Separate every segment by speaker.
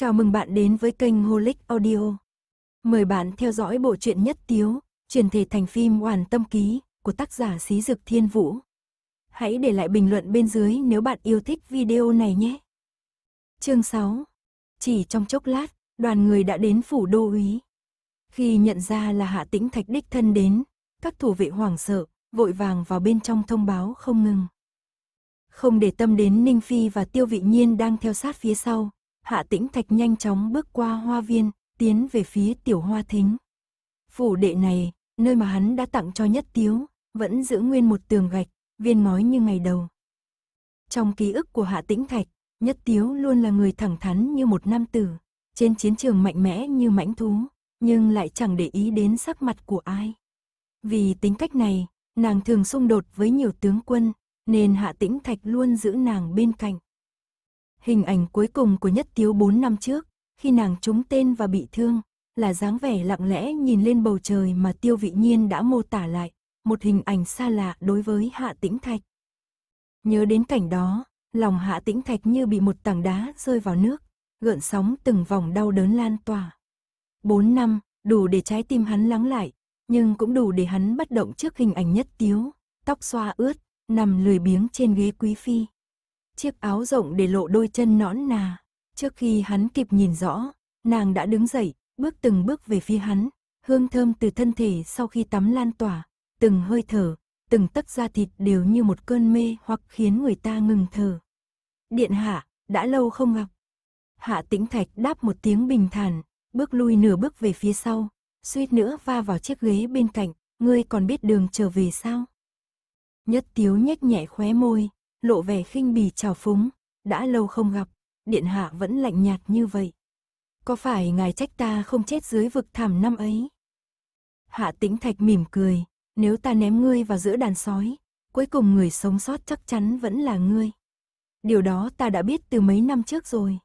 Speaker 1: Chào mừng bạn đến với kênh Holic Audio. Mời bạn theo dõi bộ truyện nhất tiếu, truyền thể thành phim Hoàn Tâm Ký của tác giả Xí Dực Thiên Vũ. Hãy để lại bình luận bên dưới nếu bạn yêu thích video này nhé. Chương 6 Chỉ trong chốc lát, đoàn người đã đến phủ đô úy. Khi nhận ra là Hạ Tĩnh Thạch đích thân đến, các thủ vệ hoảng sợ, vội vàng vào bên trong thông báo không ngừng. Không để tâm đến Ninh Phi và Tiêu Vị Nhiên đang theo sát phía sau, Hạ Tĩnh Thạch nhanh chóng bước qua hoa viên, tiến về phía tiểu hoa thính. Phủ đệ này, nơi mà hắn đã tặng cho nhất tiếu, vẫn giữ nguyên một tường gạch, viên ngói như ngày đầu. Trong ký ức của Hạ Tĩnh Thạch, nhất tiếu luôn là người thẳng thắn như một nam tử, trên chiến trường mạnh mẽ như mãnh thú, nhưng lại chẳng để ý đến sắc mặt của ai. Vì tính cách này, nàng thường xung đột với nhiều tướng quân, nên Hạ Tĩnh Thạch luôn giữ nàng bên cạnh. Hình ảnh cuối cùng của nhất tiếu 4 năm trước, khi nàng trúng tên và bị thương, là dáng vẻ lặng lẽ nhìn lên bầu trời mà tiêu vị nhiên đã mô tả lại, một hình ảnh xa lạ đối với hạ tĩnh thạch. Nhớ đến cảnh đó, lòng hạ tĩnh thạch như bị một tảng đá rơi vào nước, gợn sóng từng vòng đau đớn lan tỏa. Bốn năm, đủ để trái tim hắn lắng lại, nhưng cũng đủ để hắn bất động trước hình ảnh nhất tiếu, tóc xoa ướt, nằm lười biếng trên ghế quý phi chiếc áo rộng để lộ đôi chân nõn nà. Trước khi hắn kịp nhìn rõ, nàng đã đứng dậy, bước từng bước về phía hắn, hương thơm từ thân thể sau khi tắm lan tỏa, từng hơi thở, từng tấc da thịt đều như một cơn mê hoặc khiến người ta ngừng thở. Điện hạ, đã lâu không gặp. Hạ tĩnh thạch đáp một tiếng bình thản, bước lui nửa bước về phía sau, suýt nữa va vào chiếc ghế bên cạnh, ngươi còn biết đường trở về sao? Nhất tiếu nhếch nhẹ khóe môi, lộ vẻ khinh bỉ trào phúng, đã lâu không gặp, điện hạ vẫn lạnh nhạt như vậy. Có phải ngài trách ta không chết dưới vực thảm năm ấy? Hạ tĩnh thạch mỉm cười, nếu ta ném ngươi vào giữa đàn sói, cuối cùng người sống sót chắc chắn vẫn là ngươi. Điều đó ta đã biết từ mấy năm trước rồi.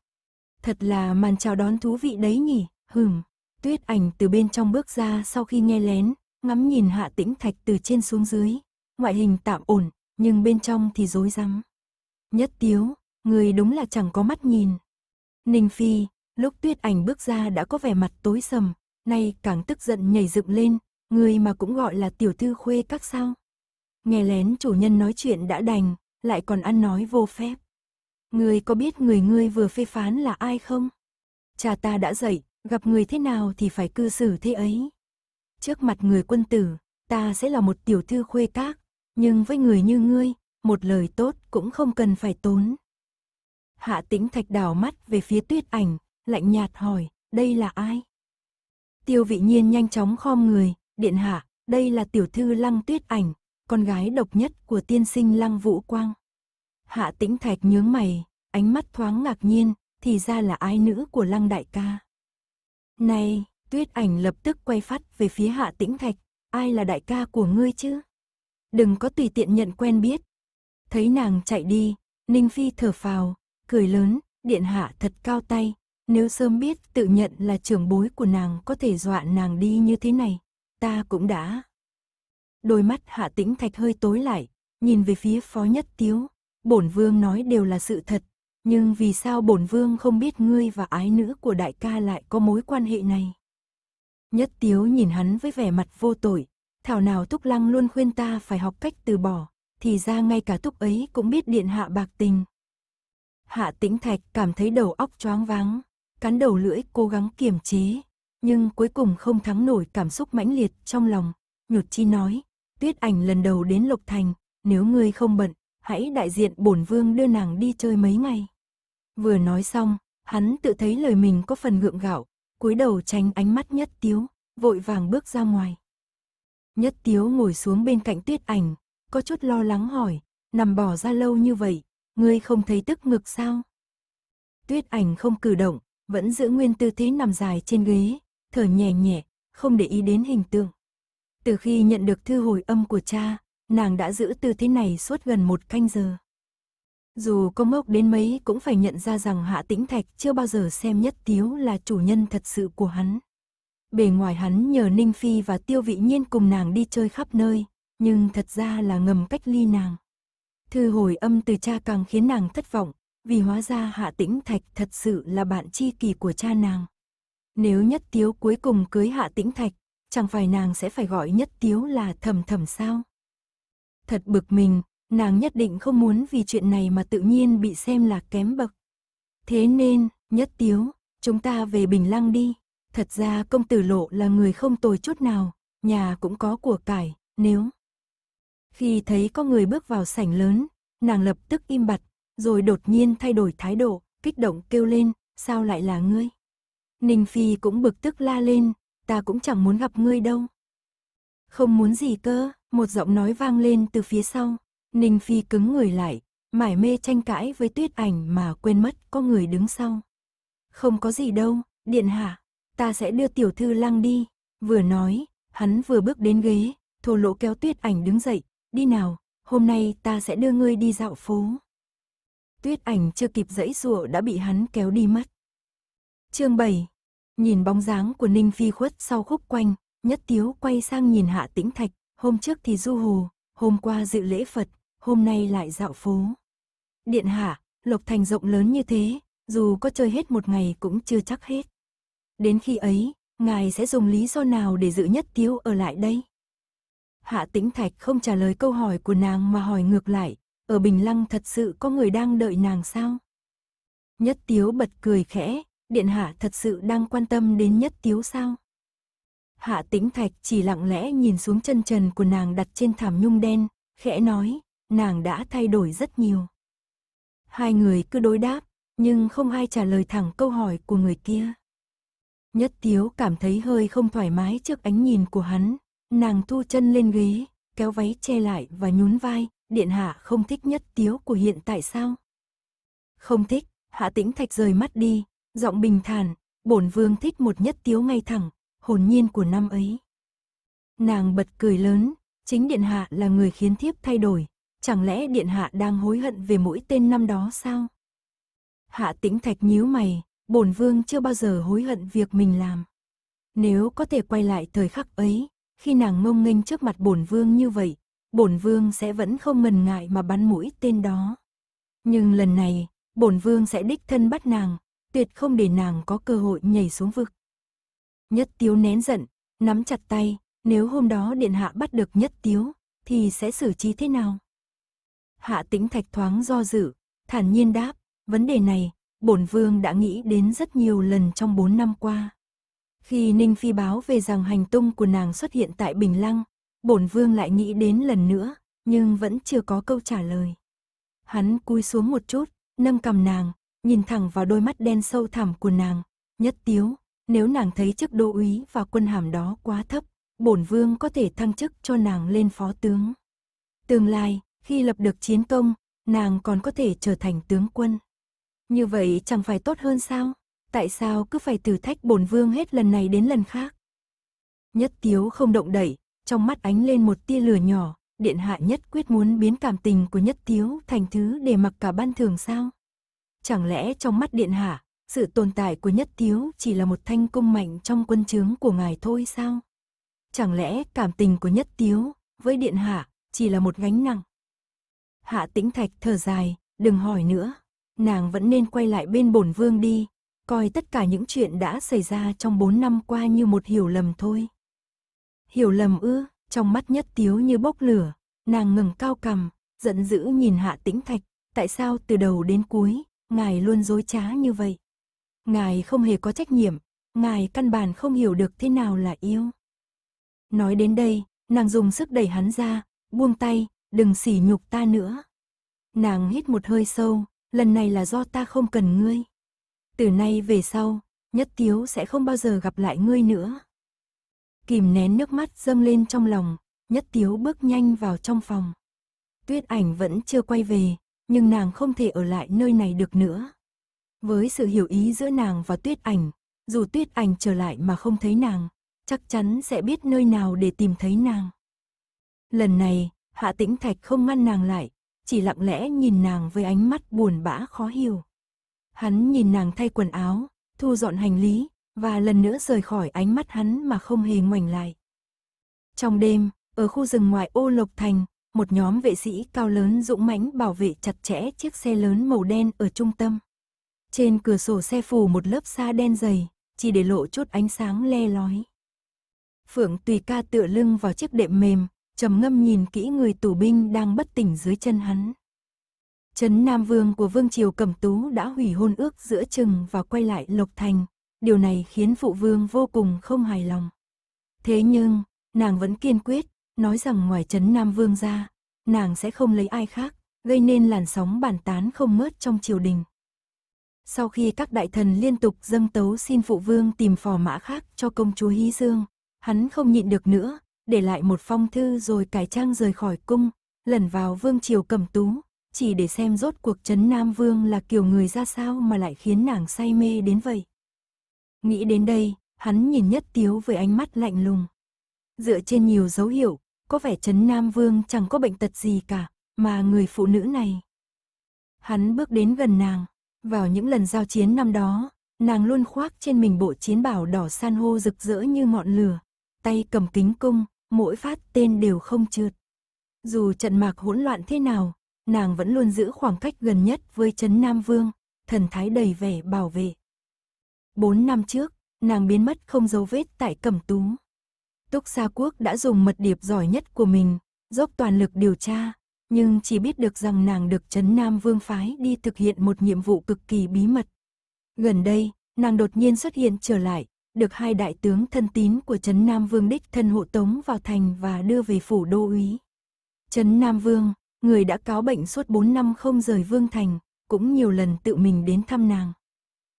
Speaker 1: Thật là màn chào đón thú vị đấy nhỉ, hừm. Tuyết ảnh từ bên trong bước ra sau khi nghe lén, ngắm nhìn hạ tĩnh thạch từ trên xuống dưới. Ngoại hình tạm ổn, nhưng bên trong thì rối rắm. Nhất tiếu, người đúng là chẳng có mắt nhìn. Ninh Phi, lúc tuyết ảnh bước ra đã có vẻ mặt tối sầm, nay càng tức giận nhảy dựng lên, người mà cũng gọi là tiểu thư khuê các sao. Nghe lén chủ nhân nói chuyện đã đành, lại còn ăn nói vô phép. Người có biết người ngươi vừa phê phán là ai không? Cha ta đã dạy, gặp người thế nào thì phải cư xử thế ấy. Trước mặt người quân tử, ta sẽ là một tiểu thư khuê các, nhưng với người như ngươi, một lời tốt cũng không cần phải tốn. Hạ tĩnh thạch đảo mắt về phía tuyết ảnh, lạnh nhạt hỏi, đây là ai? Tiêu vị nhiên nhanh chóng khom người, điện hạ, đây là tiểu thư lăng tuyết ảnh, con gái độc nhất của tiên sinh lăng vũ quang. Hạ tĩnh thạch nhướng mày, ánh mắt thoáng ngạc nhiên, thì ra là ai nữ của lăng đại ca. Này, tuyết ảnh lập tức quay phát về phía hạ tĩnh thạch, ai là đại ca của ngươi chứ? đừng có tùy tiện nhận quen biết. Thấy nàng chạy đi, Ninh Phi thở phào, cười lớn, điện hạ thật cao tay, nếu sớm biết tự nhận là trưởng bối của nàng có thể dọa nàng đi như thế này, ta cũng đã. Đôi mắt hạ tĩnh thạch hơi tối lại, nhìn về phía phó nhất tiếu, bổn vương nói đều là sự thật, nhưng vì sao bổn vương không biết ngươi và ái nữ của đại ca lại có mối quan hệ này? Nhất tiếu nhìn hắn với vẻ mặt vô tội, Thảo nào Túc Lăng luôn khuyên ta phải học cách từ bỏ, thì ra ngay cả Túc ấy cũng biết điện hạ bạc tình. Hạ tĩnh thạch cảm thấy đầu óc choáng váng, cắn đầu lưỡi cố gắng kiềm chế, nhưng cuối cùng không thắng nổi cảm xúc mãnh liệt trong lòng. Nhụt chi nói, tuyết ảnh lần đầu đến Lộc Thành, nếu ngươi không bận, hãy đại diện bổn vương đưa nàng đi chơi mấy ngày. Vừa nói xong, hắn tự thấy lời mình có phần gượng gạo, cúi đầu tránh ánh mắt nhất tiếu, vội vàng bước ra ngoài. Nhất tiếu ngồi xuống bên cạnh tuyết ảnh, có chút lo lắng hỏi, nằm bỏ ra lâu như vậy, ngươi không thấy tức ngực sao? Tuyết ảnh không cử động, vẫn giữ nguyên tư thế nằm dài trên ghế, thở nhẹ nhẹ, không để ý đến hình tượng. Từ khi nhận được thư hồi âm của cha, nàng đã giữ tư thế này suốt gần một canh giờ. Dù có mốc đến mấy cũng phải nhận ra rằng Hạ Tĩnh Thạch chưa bao giờ xem Nhất Tiếu là chủ nhân thật sự của hắn bề ngoài hắn nhờ Ninh Phi và Tiêu Vị Nhiên cùng nàng đi chơi khắp nơi, nhưng thật ra là ngầm cách ly nàng. Thư hồi âm từ cha càng khiến nàng thất vọng, vì hóa ra Hạ Tĩnh Thạch thật sự là bạn tri kỳ của cha nàng. Nếu Nhất Tiếu cuối cùng cưới Hạ Tĩnh Thạch, chẳng phải nàng sẽ phải gọi Nhất Tiếu là thầm thầm sao? Thật bực mình, nàng nhất định không muốn vì chuyện này mà tự nhiên bị xem là kém bậc. Thế nên, Nhất Tiếu, chúng ta về Bình Lăng đi. Thật ra công tử lộ là người không tồi chút nào, nhà cũng có của cải, nếu. Khi thấy có người bước vào sảnh lớn, nàng lập tức im bặt, rồi đột nhiên thay đổi thái độ, kích động kêu lên, sao lại là ngươi? Ninh Phi cũng bực tức la lên, ta cũng chẳng muốn gặp ngươi đâu. Không muốn gì cơ, một giọng nói vang lên từ phía sau, Ninh Phi cứng người lại, mải mê tranh cãi với tuyết ảnh mà quên mất có người đứng sau. Không có gì đâu, điện hạ ta sẽ đưa tiểu thư lăng đi. Vừa nói, hắn vừa bước đến ghế, thổ lộ kéo tuyết ảnh đứng dậy, đi nào, hôm nay ta sẽ đưa ngươi đi dạo phố. Tuyết ảnh chưa kịp dẫy rụa đã bị hắn kéo đi mất. chương 7 Nhìn bóng dáng của Ninh Phi khuất sau khúc quanh, nhất tiếu quay sang nhìn hạ tĩnh thạch, hôm trước thì du hồ, hôm qua dự lễ Phật, hôm nay lại dạo phố. Điện hạ, Lộc Thành rộng lớn như thế, dù có chơi hết một ngày cũng chưa chắc hết. Đến khi ấy, ngài sẽ dùng lý do nào để giữ nhất tiếu ở lại đây? Hạ tĩnh thạch không trả lời câu hỏi của nàng mà hỏi ngược lại, ở Bình Lăng thật sự có người đang đợi nàng sao? Nhất tiếu bật cười khẽ, điện hạ thật sự đang quan tâm đến nhất tiếu sao? Hạ tĩnh thạch chỉ lặng lẽ nhìn xuống chân trần của nàng đặt trên thảm nhung đen, khẽ nói, nàng đã thay đổi rất nhiều. Hai người cứ đối đáp, nhưng không ai trả lời thẳng câu hỏi của người kia. Nhất Tiếu cảm thấy hơi không thoải mái trước ánh nhìn của hắn, nàng thu chân lên ghế, kéo váy che lại và nhún vai, điện hạ không thích Nhất Tiếu của hiện tại sao? Không thích, Hạ Tĩnh Thạch rời mắt đi, giọng bình thản, bổn vương thích một Nhất Tiếu ngay thẳng, hồn nhiên của năm ấy. Nàng bật cười lớn, chính điện hạ là người khiến thiếp thay đổi, chẳng lẽ điện hạ đang hối hận về mỗi tên năm đó sao? Hạ Tĩnh Thạch nhíu mày, bổn vương chưa bao giờ hối hận việc mình làm. Nếu có thể quay lại thời khắc ấy, khi nàng ngông nghênh trước mặt bổn vương như vậy, bổn vương sẽ vẫn không ngần ngại mà bắn mũi tên đó. Nhưng lần này, bổn vương sẽ đích thân bắt nàng, tuyệt không để nàng có cơ hội nhảy xuống vực. Nhất Tiếu nén giận, nắm chặt tay, nếu hôm đó điện hạ bắt được Nhất Tiếu, thì sẽ xử trí thế nào? Hạ Tĩnh Thạch thoáng do dự, thản nhiên đáp, vấn đề này bổn vương đã nghĩ đến rất nhiều lần trong bốn năm qua. Khi Ninh Phi báo về rằng hành tung của nàng xuất hiện tại Bình Lăng, bổn vương lại nghĩ đến lần nữa, nhưng vẫn chưa có câu trả lời. Hắn cúi xuống một chút, nâng cầm nàng, nhìn thẳng vào đôi mắt đen sâu thẳm của nàng, nhất tiếu, nếu nàng thấy chức đô úy và quân hàm đó quá thấp, bổn vương có thể thăng chức cho nàng lên phó tướng. Tương lai, khi lập được chiến công, nàng còn có thể trở thành tướng quân. Như vậy chẳng phải tốt hơn sao? Tại sao cứ phải thử thách bổn vương hết lần này đến lần khác? Nhất tiếu không động đẩy, trong mắt ánh lên một tia lửa nhỏ, điện hạ nhất quyết muốn biến cảm tình của nhất tiếu thành thứ để mặc cả ban thường sao? Chẳng lẽ trong mắt điện hạ, sự tồn tại của nhất tiếu chỉ là một thanh cung mạnh trong quân chướng của ngài thôi sao? Chẳng lẽ cảm tình của nhất tiếu với điện hạ chỉ là một gánh nặng? Hạ tĩnh thạch thở dài, đừng hỏi nữa nàng vẫn nên quay lại bên bổn vương đi, coi tất cả những chuyện đã xảy ra trong bốn năm qua như một hiểu lầm thôi. Hiểu lầm ư, trong mắt nhất tiếu như bốc lửa, nàng ngừng cao cầm, giận dữ nhìn hạ tĩnh thạch, tại sao từ đầu đến cuối, ngài luôn dối trá như vậy. Ngài không hề có trách nhiệm, ngài căn bản không hiểu được thế nào là yêu. Nói đến đây, nàng dùng sức đẩy hắn ra, buông tay, đừng sỉ nhục ta nữa. Nàng hít một hơi sâu, lần này là do ta không cần ngươi. Từ nay về sau, nhất tiếu sẽ không bao giờ gặp lại ngươi nữa. Kìm nén nước mắt dâng lên trong lòng, nhất tiếu bước nhanh vào trong phòng. Tuyết ảnh vẫn chưa quay về, nhưng nàng không thể ở lại nơi này được nữa. Với sự hiểu ý giữa nàng và tuyết ảnh, dù tuyết ảnh trở lại mà không thấy nàng, chắc chắn sẽ biết nơi nào để tìm thấy nàng. Lần này, Hạ Tĩnh Thạch không ngăn nàng lại, chỉ lặng lẽ nhìn nàng với ánh mắt buồn bã khó hiểu. Hắn nhìn nàng thay quần áo, thu dọn hành lý, và lần nữa rời khỏi ánh mắt hắn mà không hề ngoảnh lại. Trong đêm, ở khu rừng ngoài ô Lộc Thành, một nhóm vệ sĩ cao lớn dũng mãnh bảo vệ chặt chẽ chiếc xe lớn màu đen ở trung tâm. Trên cửa sổ xe phủ một lớp sa đen dày, chỉ để lộ chút ánh sáng le lói. Phượng tùy ca tựa lưng vào chiếc đệm mềm, trầm ngâm nhìn kỹ người tù binh đang bất tỉnh dưới chân hắn. Trấn Nam Vương của Vương Triều Cẩm Tú đã hủy hôn ước giữa chừng và quay lại Lộc Thành, điều này khiến Phụ Vương vô cùng không hài lòng. Thế nhưng, nàng vẫn kiên quyết, nói rằng ngoài Trấn Nam Vương ra, nàng sẽ không lấy ai khác, gây nên làn sóng bàn tán không mớt trong triều đình. Sau khi các đại thần liên tục dâng tấu xin Phụ Vương tìm phò mã khác cho công chúa Hy Dương, hắn không nhịn được nữa, để lại một phong thư rồi cải trang rời khỏi cung, lẩn vào vương triều cẩm tú, chỉ để xem rốt cuộc Trấn Nam Vương là kiểu người ra sao mà lại khiến nàng say mê đến vậy. Nghĩ đến đây, hắn nhìn Nhất Tiếu với ánh mắt lạnh lùng. Dựa trên nhiều dấu hiệu, có vẻ Trấn Nam Vương chẳng có bệnh tật gì cả, mà người phụ nữ này. Hắn bước đến gần nàng, vào những lần giao chiến năm đó, nàng luôn khoác trên mình bộ chiến bảo đỏ san hô rực rỡ như ngọn lửa, tay cầm kính cung, mỗi phát tên đều không trượt. Dù trận mạc hỗn loạn thế nào, nàng vẫn luôn giữ khoảng cách gần nhất với Trấn Nam Vương, thần thái đầy vẻ bảo vệ. Bốn năm trước, nàng biến mất không dấu vết tại Cẩm Tú. Túc Sa Quốc đã dùng mật điệp giỏi nhất của mình, dốc toàn lực điều tra, nhưng chỉ biết được rằng nàng được Trấn Nam Vương phái đi thực hiện một nhiệm vụ cực kỳ bí mật. Gần đây, nàng đột nhiên xuất hiện trở lại, được hai đại tướng thân tín của Trấn Nam Vương đích thân hộ tống vào thành và đưa về phủ đô úy. Trấn Nam Vương, người đã cáo bệnh suốt 4 năm không rời Vương Thành, cũng nhiều lần tự mình đến thăm nàng.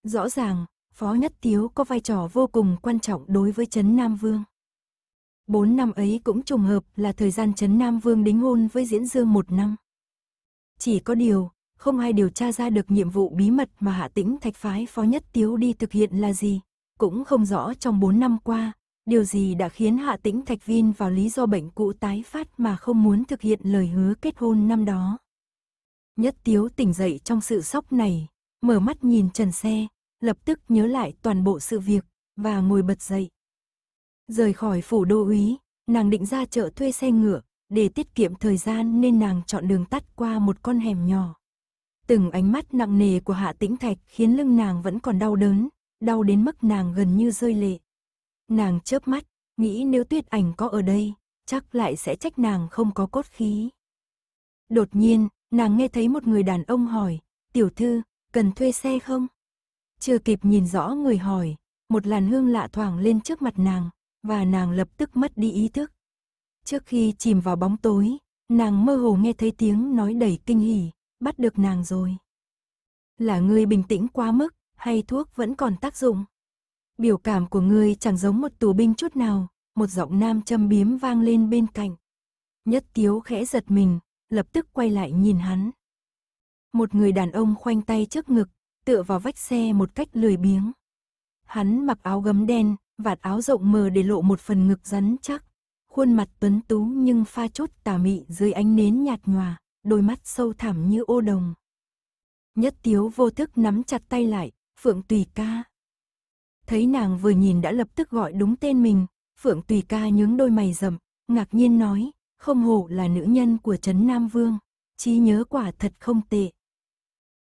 Speaker 1: Rõ ràng, Phó Nhất Tiếu có vai trò vô cùng quan trọng đối với Trấn Nam Vương. Bốn năm ấy cũng trùng hợp là thời gian Trấn Nam Vương đính hôn với Diễn Dương một năm. Chỉ có điều, không ai điều tra ra được nhiệm vụ bí mật mà Hạ Tĩnh Thạch Phái Phó Nhất Tiếu đi thực hiện là gì, cũng không rõ trong 4 năm qua, điều gì đã khiến Hạ Tĩnh Thạch vin vào lý do bệnh cũ tái phát mà không muốn thực hiện lời hứa kết hôn năm đó. Nhất Tiếu tỉnh dậy trong sự sốc này, mở mắt nhìn trần xe, lập tức nhớ lại toàn bộ sự việc, và ngồi bật dậy. Rời khỏi phủ đô úy, nàng định ra chợ thuê xe ngựa, để tiết kiệm thời gian nên nàng chọn đường tắt qua một con hẻm nhỏ. Từng ánh mắt nặng nề của Hạ Tĩnh Thạch khiến lưng nàng vẫn còn đau đớn, đau đến mức nàng gần như rơi lệ. Nàng chớp mắt, nghĩ nếu tuyết ảnh có ở đây, chắc lại sẽ trách nàng không có cốt khí. Đột nhiên, nàng nghe thấy một người đàn ông hỏi, tiểu thư, cần thuê xe không? Chưa kịp nhìn rõ người hỏi, một làn hương lạ thoảng lên trước mặt nàng, và nàng lập tức mất đi ý thức. Trước khi chìm vào bóng tối, nàng mơ hồ nghe thấy tiếng nói đầy kinh hỉ, bắt được nàng rồi. Là người bình tĩnh quá mức, hay thuốc vẫn còn tác dụng? Biểu cảm của ngươi chẳng giống một tù binh chút nào, một giọng nam châm biếm vang lên bên cạnh. Nhất tiếu khẽ giật mình, lập tức quay lại nhìn hắn. Một người đàn ông khoanh tay trước ngực, tựa vào vách xe một cách lười biếng. Hắn mặc áo gấm đen, vạt áo rộng mờ để lộ một phần ngực rắn chắc. Khuôn mặt tuấn tú nhưng pha chốt tà mị dưới ánh nến nhạt nhòa, đôi mắt sâu thẳm như ô đồng. Nhất tiếu vô thức nắm chặt tay lại, Phượng Tùy Ca. Thấy nàng vừa nhìn đã lập tức gọi đúng tên mình, Phượng Tùy Ca nhướng đôi mày rậm, ngạc nhiên nói, không hổ là nữ nhân của Trấn Nam Vương, trí nhớ quả thật không tệ.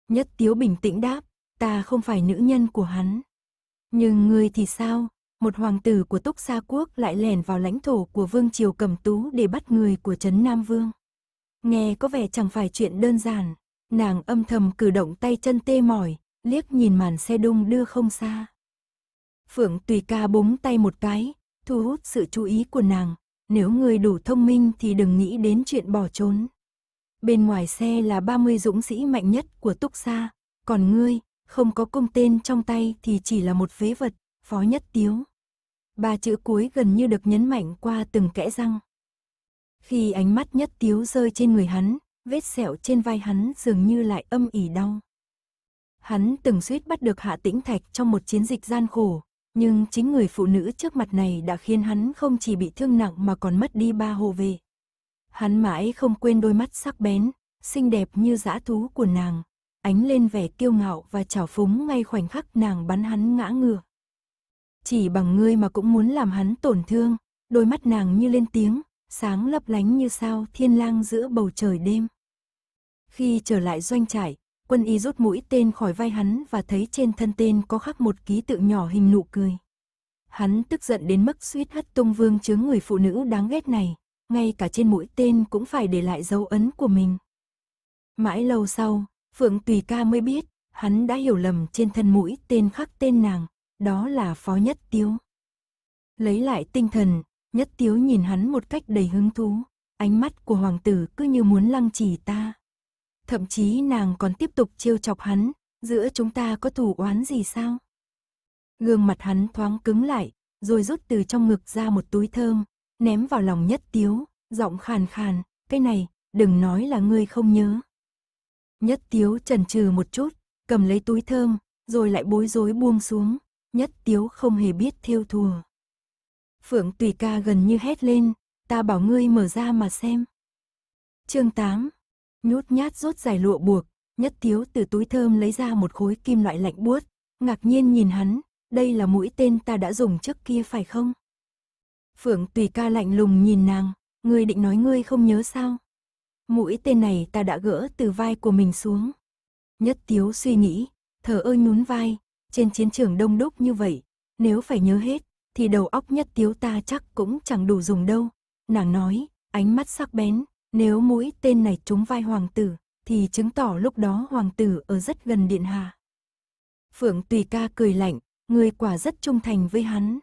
Speaker 1: Nhất Tiếu bình tĩnh đáp, ta không phải nữ nhân của hắn. Nhưng người thì sao, một hoàng tử của Túc Sa Quốc lại lẻn vào lãnh thổ của Vương Triều Cẩm Tú để bắt người của Trấn Nam Vương. Nghe có vẻ chẳng phải chuyện đơn giản, nàng âm thầm cử động tay chân tê mỏi, liếc nhìn màn xe đung đưa không xa. Phượng tùy ca búng tay một cái, thu hút sự chú ý của nàng, nếu người đủ thông minh thì đừng nghĩ đến chuyện bỏ trốn. Bên ngoài xe là 30 dũng sĩ mạnh nhất của Túc Sa, còn ngươi, không có công tên trong tay thì chỉ là một phế vật, phó nhất tiếu. Ba chữ cuối gần như được nhấn mạnh qua từng kẽ răng. Khi ánh mắt nhất tiếu rơi trên người hắn, vết sẹo trên vai hắn dường như lại âm ỉ đau. Hắn từng suýt bắt được Hạ Tĩnh Thạch trong một chiến dịch gian khổ, nhưng chính người phụ nữ trước mặt này đã khiến hắn không chỉ bị thương nặng mà còn mất đi ba hồ về Hắn mãi không quên đôi mắt sắc bén, xinh đẹp như dã thú của nàng, ánh lên vẻ kiêu ngạo và trào phúng ngay khoảnh khắc nàng bắn hắn ngã ngửa. Chỉ bằng ngươi mà cũng muốn làm hắn tổn thương, đôi mắt nàng như lên tiếng, sáng lấp lánh như sao thiên lang giữa bầu trời đêm. Khi trở lại doanh trại, Quân y rút mũi tên khỏi vai hắn và thấy trên thân tên có khắc một ký tự nhỏ hình nụ cười. Hắn tức giận đến mức suýt hất tung vương chướng người phụ nữ đáng ghét này, ngay cả trên mũi tên cũng phải để lại dấu ấn của mình. Mãi lâu sau, Phượng Tùy Ca mới biết, hắn đã hiểu lầm trên thân mũi tên khắc tên nàng, đó là Phó Nhất Tiếu. Lấy lại tinh thần, Nhất Tiếu nhìn hắn một cách đầy hứng thú, ánh mắt của hoàng tử cứ như muốn lăng trì ta. Thậm chí nàng còn tiếp tục trêu chọc hắn, giữa chúng ta có thù oán gì sao? Gương mặt hắn thoáng cứng lại, rồi rút từ trong ngực ra một túi thơm, ném vào lòng nhất tiếu, giọng khàn khàn, cái này, đừng nói là ngươi không nhớ. Nhất tiếu trần trừ một chút, cầm lấy túi thơm, rồi lại bối rối buông xuống, nhất tiếu không hề biết thiêu thùa. Phượng tùy ca gần như hét lên, ta bảo ngươi mở ra mà xem. chương 8 nhút nhát rút dài lụa buộc, nhất thiếu từ túi thơm lấy ra một khối kim loại lạnh buốt, ngạc nhiên nhìn hắn, đây là mũi tên ta đã dùng trước kia phải không? Phượng tùy ca lạnh lùng nhìn nàng, ngươi định nói ngươi không nhớ sao? Mũi tên này ta đã gỡ từ vai của mình xuống. Nhất tiếu suy nghĩ, thở ơi nhún vai, trên chiến trường đông đúc như vậy, nếu phải nhớ hết, thì đầu óc nhất tiếu ta chắc cũng chẳng đủ dùng đâu. Nàng nói, ánh mắt sắc bén, nếu mũi tên này trúng vai hoàng tử, thì chứng tỏ lúc đó hoàng tử ở rất gần điện hạ. Phượng Tùy ca cười lạnh, người quả rất trung thành với hắn.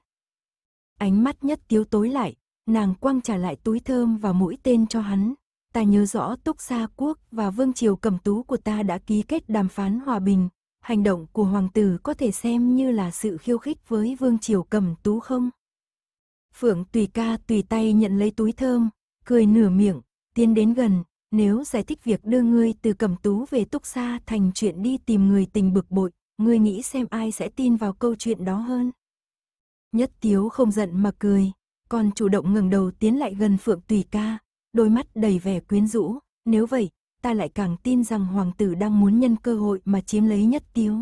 Speaker 1: Ánh mắt nhất tiếu tối lại, nàng quăng trả lại túi thơm và mũi tên cho hắn. Ta nhớ rõ Túc Sa Quốc và Vương Triều Cầm Tú của ta đã ký kết đàm phán hòa bình. Hành động của Hoàng tử có thể xem như là sự khiêu khích với Vương Triều Cầm Tú không? Phượng Tùy Ca tùy tay nhận lấy túi thơm, cười nửa miệng, tiến đến gần, nếu giải thích việc đưa ngươi từ cẩm tú về túc xa thành chuyện đi tìm người tình bực bội, ngươi nghĩ xem ai sẽ tin vào câu chuyện đó hơn. Nhất tiếu không giận mà cười, còn chủ động ngẩng đầu tiến lại gần phượng tùy ca, đôi mắt đầy vẻ quyến rũ, nếu vậy, ta lại càng tin rằng hoàng tử đang muốn nhân cơ hội mà chiếm lấy nhất tiếu.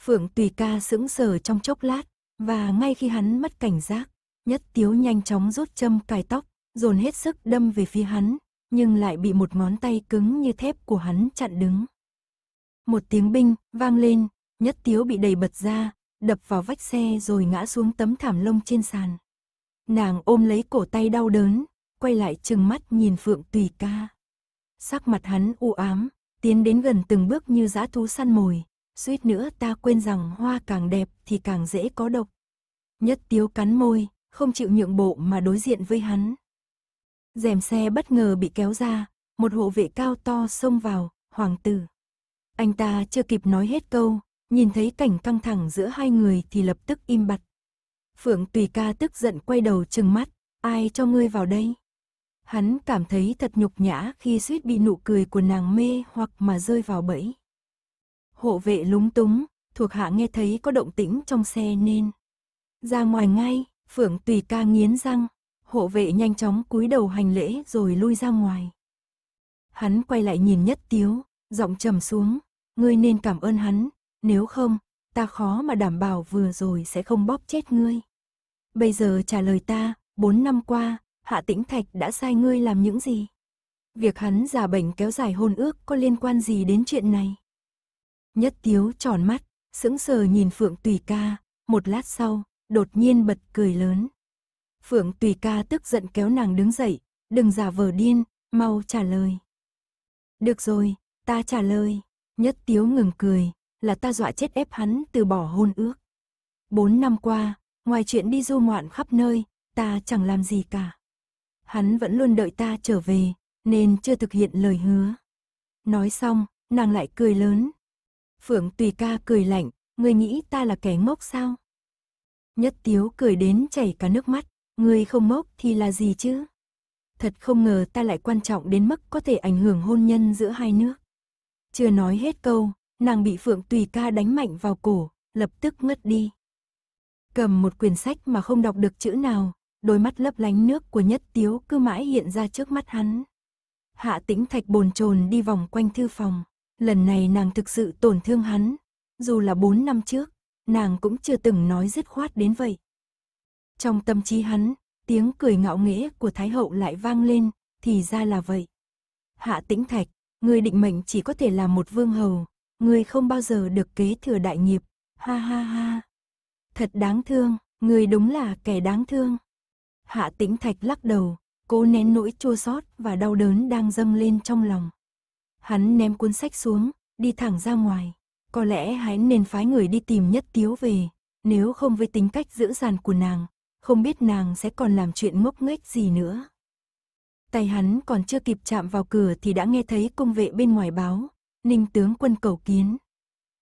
Speaker 1: Phượng tùy ca sững sờ trong chốc lát, và ngay khi hắn mất cảnh giác, nhất tiếu nhanh chóng rút châm cài tóc, dồn hết sức đâm về phía hắn, nhưng lại bị một ngón tay cứng như thép của hắn chặn đứng. Một tiếng binh vang lên, nhất tiếu bị đẩy bật ra, đập vào vách xe rồi ngã xuống tấm thảm lông trên sàn. Nàng ôm lấy cổ tay đau đớn, quay lại trừng mắt nhìn Phượng Tùy ca. Sắc mặt hắn u ám, tiến đến gần từng bước như dã thú săn mồi, suýt nữa ta quên rằng hoa càng đẹp thì càng dễ có độc. Nhất tiếu cắn môi, không chịu nhượng bộ mà đối diện với hắn. Rèm xe bất ngờ bị kéo ra, một hộ vệ cao to xông vào, hoàng tử. Anh ta chưa kịp nói hết câu, nhìn thấy cảnh căng thẳng giữa hai người thì lập tức im bặt. Phượng Tùy ca tức giận quay đầu trừng mắt, ai cho ngươi vào đây? Hắn cảm thấy thật nhục nhã khi suýt bị nụ cười của nàng mê hoặc mà rơi vào bẫy. Hộ vệ lúng túng, thuộc hạ nghe thấy có động tĩnh trong xe nên. Ra ngoài ngay, Phượng Tùy ca nghiến răng, hộ vệ nhanh chóng cúi đầu hành lễ rồi lui ra ngoài. Hắn quay lại nhìn nhất tiếu, giọng trầm xuống, ngươi nên cảm ơn hắn, nếu không, ta khó mà đảm bảo vừa rồi sẽ không bóp chết ngươi. Bây giờ trả lời ta, bốn năm qua, Hạ Tĩnh Thạch đã sai ngươi làm những gì? Việc hắn giả bệnh kéo dài hôn ước có liên quan gì đến chuyện này? Nhất tiếu tròn mắt, sững sờ nhìn Phượng Tùy ca, một lát sau, đột nhiên bật cười lớn. Phượng Tùy Ca tức giận kéo nàng đứng dậy, đừng giả vờ điên, mau trả lời. Được rồi, ta trả lời. Nhất Tiếu ngừng cười, là ta dọa chết ép hắn từ bỏ hôn ước. Bốn năm qua, ngoài chuyện đi du ngoạn khắp nơi, ta chẳng làm gì cả. Hắn vẫn luôn đợi ta trở về, nên chưa thực hiện lời hứa. Nói xong, nàng lại cười lớn. Phượng Tùy Ca cười lạnh, người nghĩ ta là kẻ ngốc sao? Nhất Tiếu cười đến chảy cả nước mắt. Ngươi không mốc thì là gì chứ? Thật không ngờ ta lại quan trọng đến mức có thể ảnh hưởng hôn nhân giữa hai nước. Chưa nói hết câu, nàng bị Phượng Tùy ca đánh mạnh vào cổ, lập tức ngất đi. Cầm một quyển sách mà không đọc được chữ nào, đôi mắt lấp lánh nước của nhất tiếu cứ mãi hiện ra trước mắt hắn. Hạ tĩnh thạch bồn chồn đi vòng quanh thư phòng, lần này nàng thực sự tổn thương hắn, dù là bốn năm trước, nàng cũng chưa từng nói dứt khoát đến vậy. Trong tâm trí hắn, tiếng cười ngạo nghễ của Thái Hậu lại vang lên, thì ra là vậy. Hạ tĩnh thạch, người định mệnh chỉ có thể là một vương hầu, người không bao giờ được kế thừa đại nghiệp, ha ha ha. Thật đáng thương, người đúng là kẻ đáng thương. Hạ tĩnh thạch lắc đầu, cố nén nỗi chua xót và đau đớn đang dâng lên trong lòng. Hắn ném cuốn sách xuống, đi thẳng ra ngoài. Có lẽ hắn nên phái người đi tìm nhất tiếu về, nếu không với tính cách dữ dằn của nàng, không biết nàng sẽ còn làm chuyện ngốc nghếch gì nữa. Tay hắn còn chưa kịp chạm vào cửa thì đã nghe thấy cung vệ bên ngoài báo, Ninh tướng quân cầu kiến.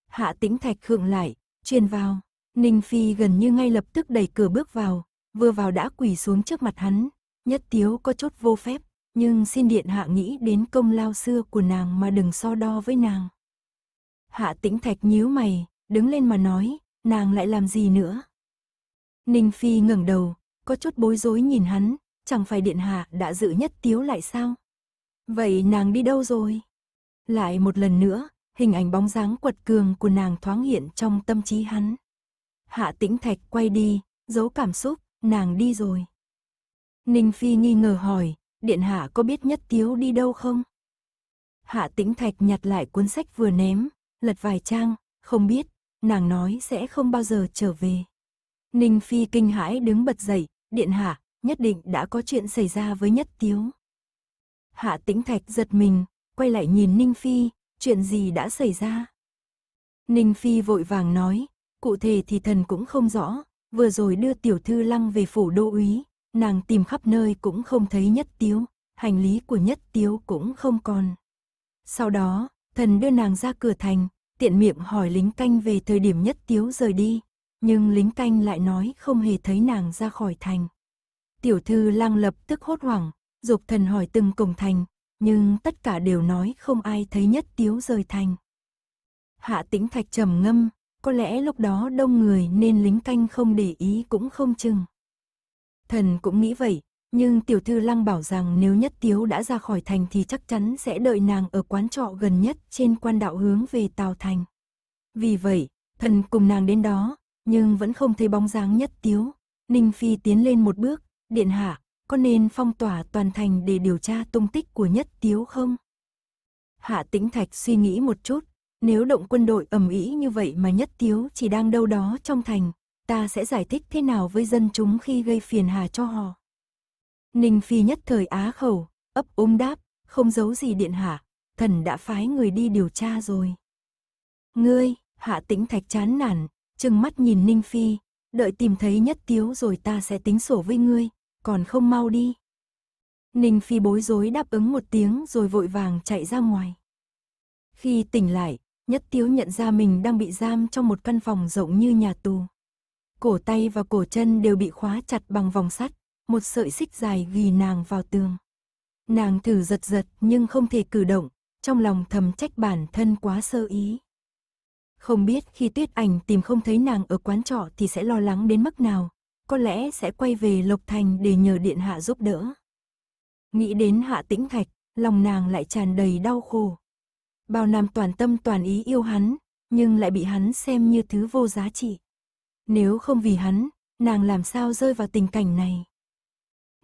Speaker 1: Hạ tĩnh thạch khượng lại, truyền vào, Ninh Phi gần như ngay lập tức đẩy cửa bước vào, vừa vào đã quỳ xuống trước mặt hắn, nhất tiếu có chút vô phép, nhưng xin điện hạ nghĩ đến công lao xưa của nàng mà đừng so đo với nàng. Hạ tĩnh thạch nhíu mày, đứng lên mà nói, nàng lại làm gì nữa? Ninh Phi ngẩng đầu, có chút bối rối nhìn hắn, chẳng phải điện hạ đã dự nhất tiếu lại sao? Vậy nàng đi đâu rồi? Lại một lần nữa, hình ảnh bóng dáng quật cường của nàng thoáng hiện trong tâm trí hắn. Hạ tĩnh thạch quay đi, giấu cảm xúc, nàng đi rồi. Ninh Phi nghi ngờ hỏi, điện hạ có biết nhất tiếu đi đâu không? Hạ tĩnh thạch nhặt lại cuốn sách vừa ném, lật vài trang, không biết, nàng nói sẽ không bao giờ trở về. Ninh Phi kinh hãi đứng bật dậy, điện hạ, nhất định đã có chuyện xảy ra với nhất tiếu. Hạ tĩnh thạch giật mình, quay lại nhìn Ninh Phi, chuyện gì đã xảy ra? Ninh Phi vội vàng nói, cụ thể thì thần cũng không rõ, vừa rồi đưa tiểu thư lăng về phủ đô úy, nàng tìm khắp nơi cũng không thấy nhất tiếu, hành lý của nhất tiếu cũng không còn. Sau đó, thần đưa nàng ra cửa thành, tiện miệng hỏi lính canh về thời điểm nhất tiếu rời đi, nhưng lính canh lại nói không hề thấy nàng ra khỏi thành. Tiểu thư lang lập tức hốt hoảng, dục thần hỏi từng cổng thành, nhưng tất cả đều nói không ai thấy nhất tiếu rời thành. Hạ tĩnh thạch trầm ngâm, có lẽ lúc đó đông người nên lính canh không để ý cũng không chừng. Thần cũng nghĩ vậy, nhưng tiểu thư lang bảo rằng nếu nhất tiếu đã ra khỏi thành thì chắc chắn sẽ đợi nàng ở quán trọ gần nhất trên quan đạo hướng về Tào Thành. Vì vậy, thần cùng nàng đến đó, nhưng vẫn không thấy bóng dáng nhất tiếu. Ninh Phi tiến lên một bước, điện hạ, có nên phong tỏa toàn thành để điều tra tung tích của nhất tiếu không? Hạ tĩnh thạch suy nghĩ một chút, nếu động quân đội ầm ĩ như vậy mà nhất tiếu chỉ đang đâu đó trong thành, ta sẽ giải thích thế nào với dân chúng khi gây phiền hà cho họ. Ninh Phi nhất thời á khẩu, ấp ôm đáp, không giấu gì điện hạ, thần đã phái người đi điều tra rồi. Ngươi, hạ tĩnh thạch chán nản, trừng mắt nhìn Ninh Phi, đợi tìm thấy nhất tiếu rồi ta sẽ tính sổ với ngươi, còn không mau đi. Ninh Phi bối rối đáp ứng một tiếng rồi vội vàng chạy ra ngoài. Khi tỉnh lại, nhất tiếu nhận ra mình đang bị giam trong một căn phòng rộng như nhà tù. Cổ tay và cổ chân đều bị khóa chặt bằng vòng sắt, một sợi xích dài ghi nàng vào tường. Nàng thử giật giật nhưng không thể cử động, trong lòng thầm trách bản thân quá sơ ý. Không biết khi tuyết ảnh tìm không thấy nàng ở quán trọ thì sẽ lo lắng đến mức nào, có lẽ sẽ quay về Lộc Thành để nhờ Điện Hạ giúp đỡ. Nghĩ đến Hạ Tĩnh Thạch, lòng nàng lại tràn đầy đau khổ. Bao năm toàn tâm toàn ý yêu hắn, nhưng lại bị hắn xem như thứ vô giá trị. Nếu không vì hắn, nàng làm sao rơi vào tình cảnh này.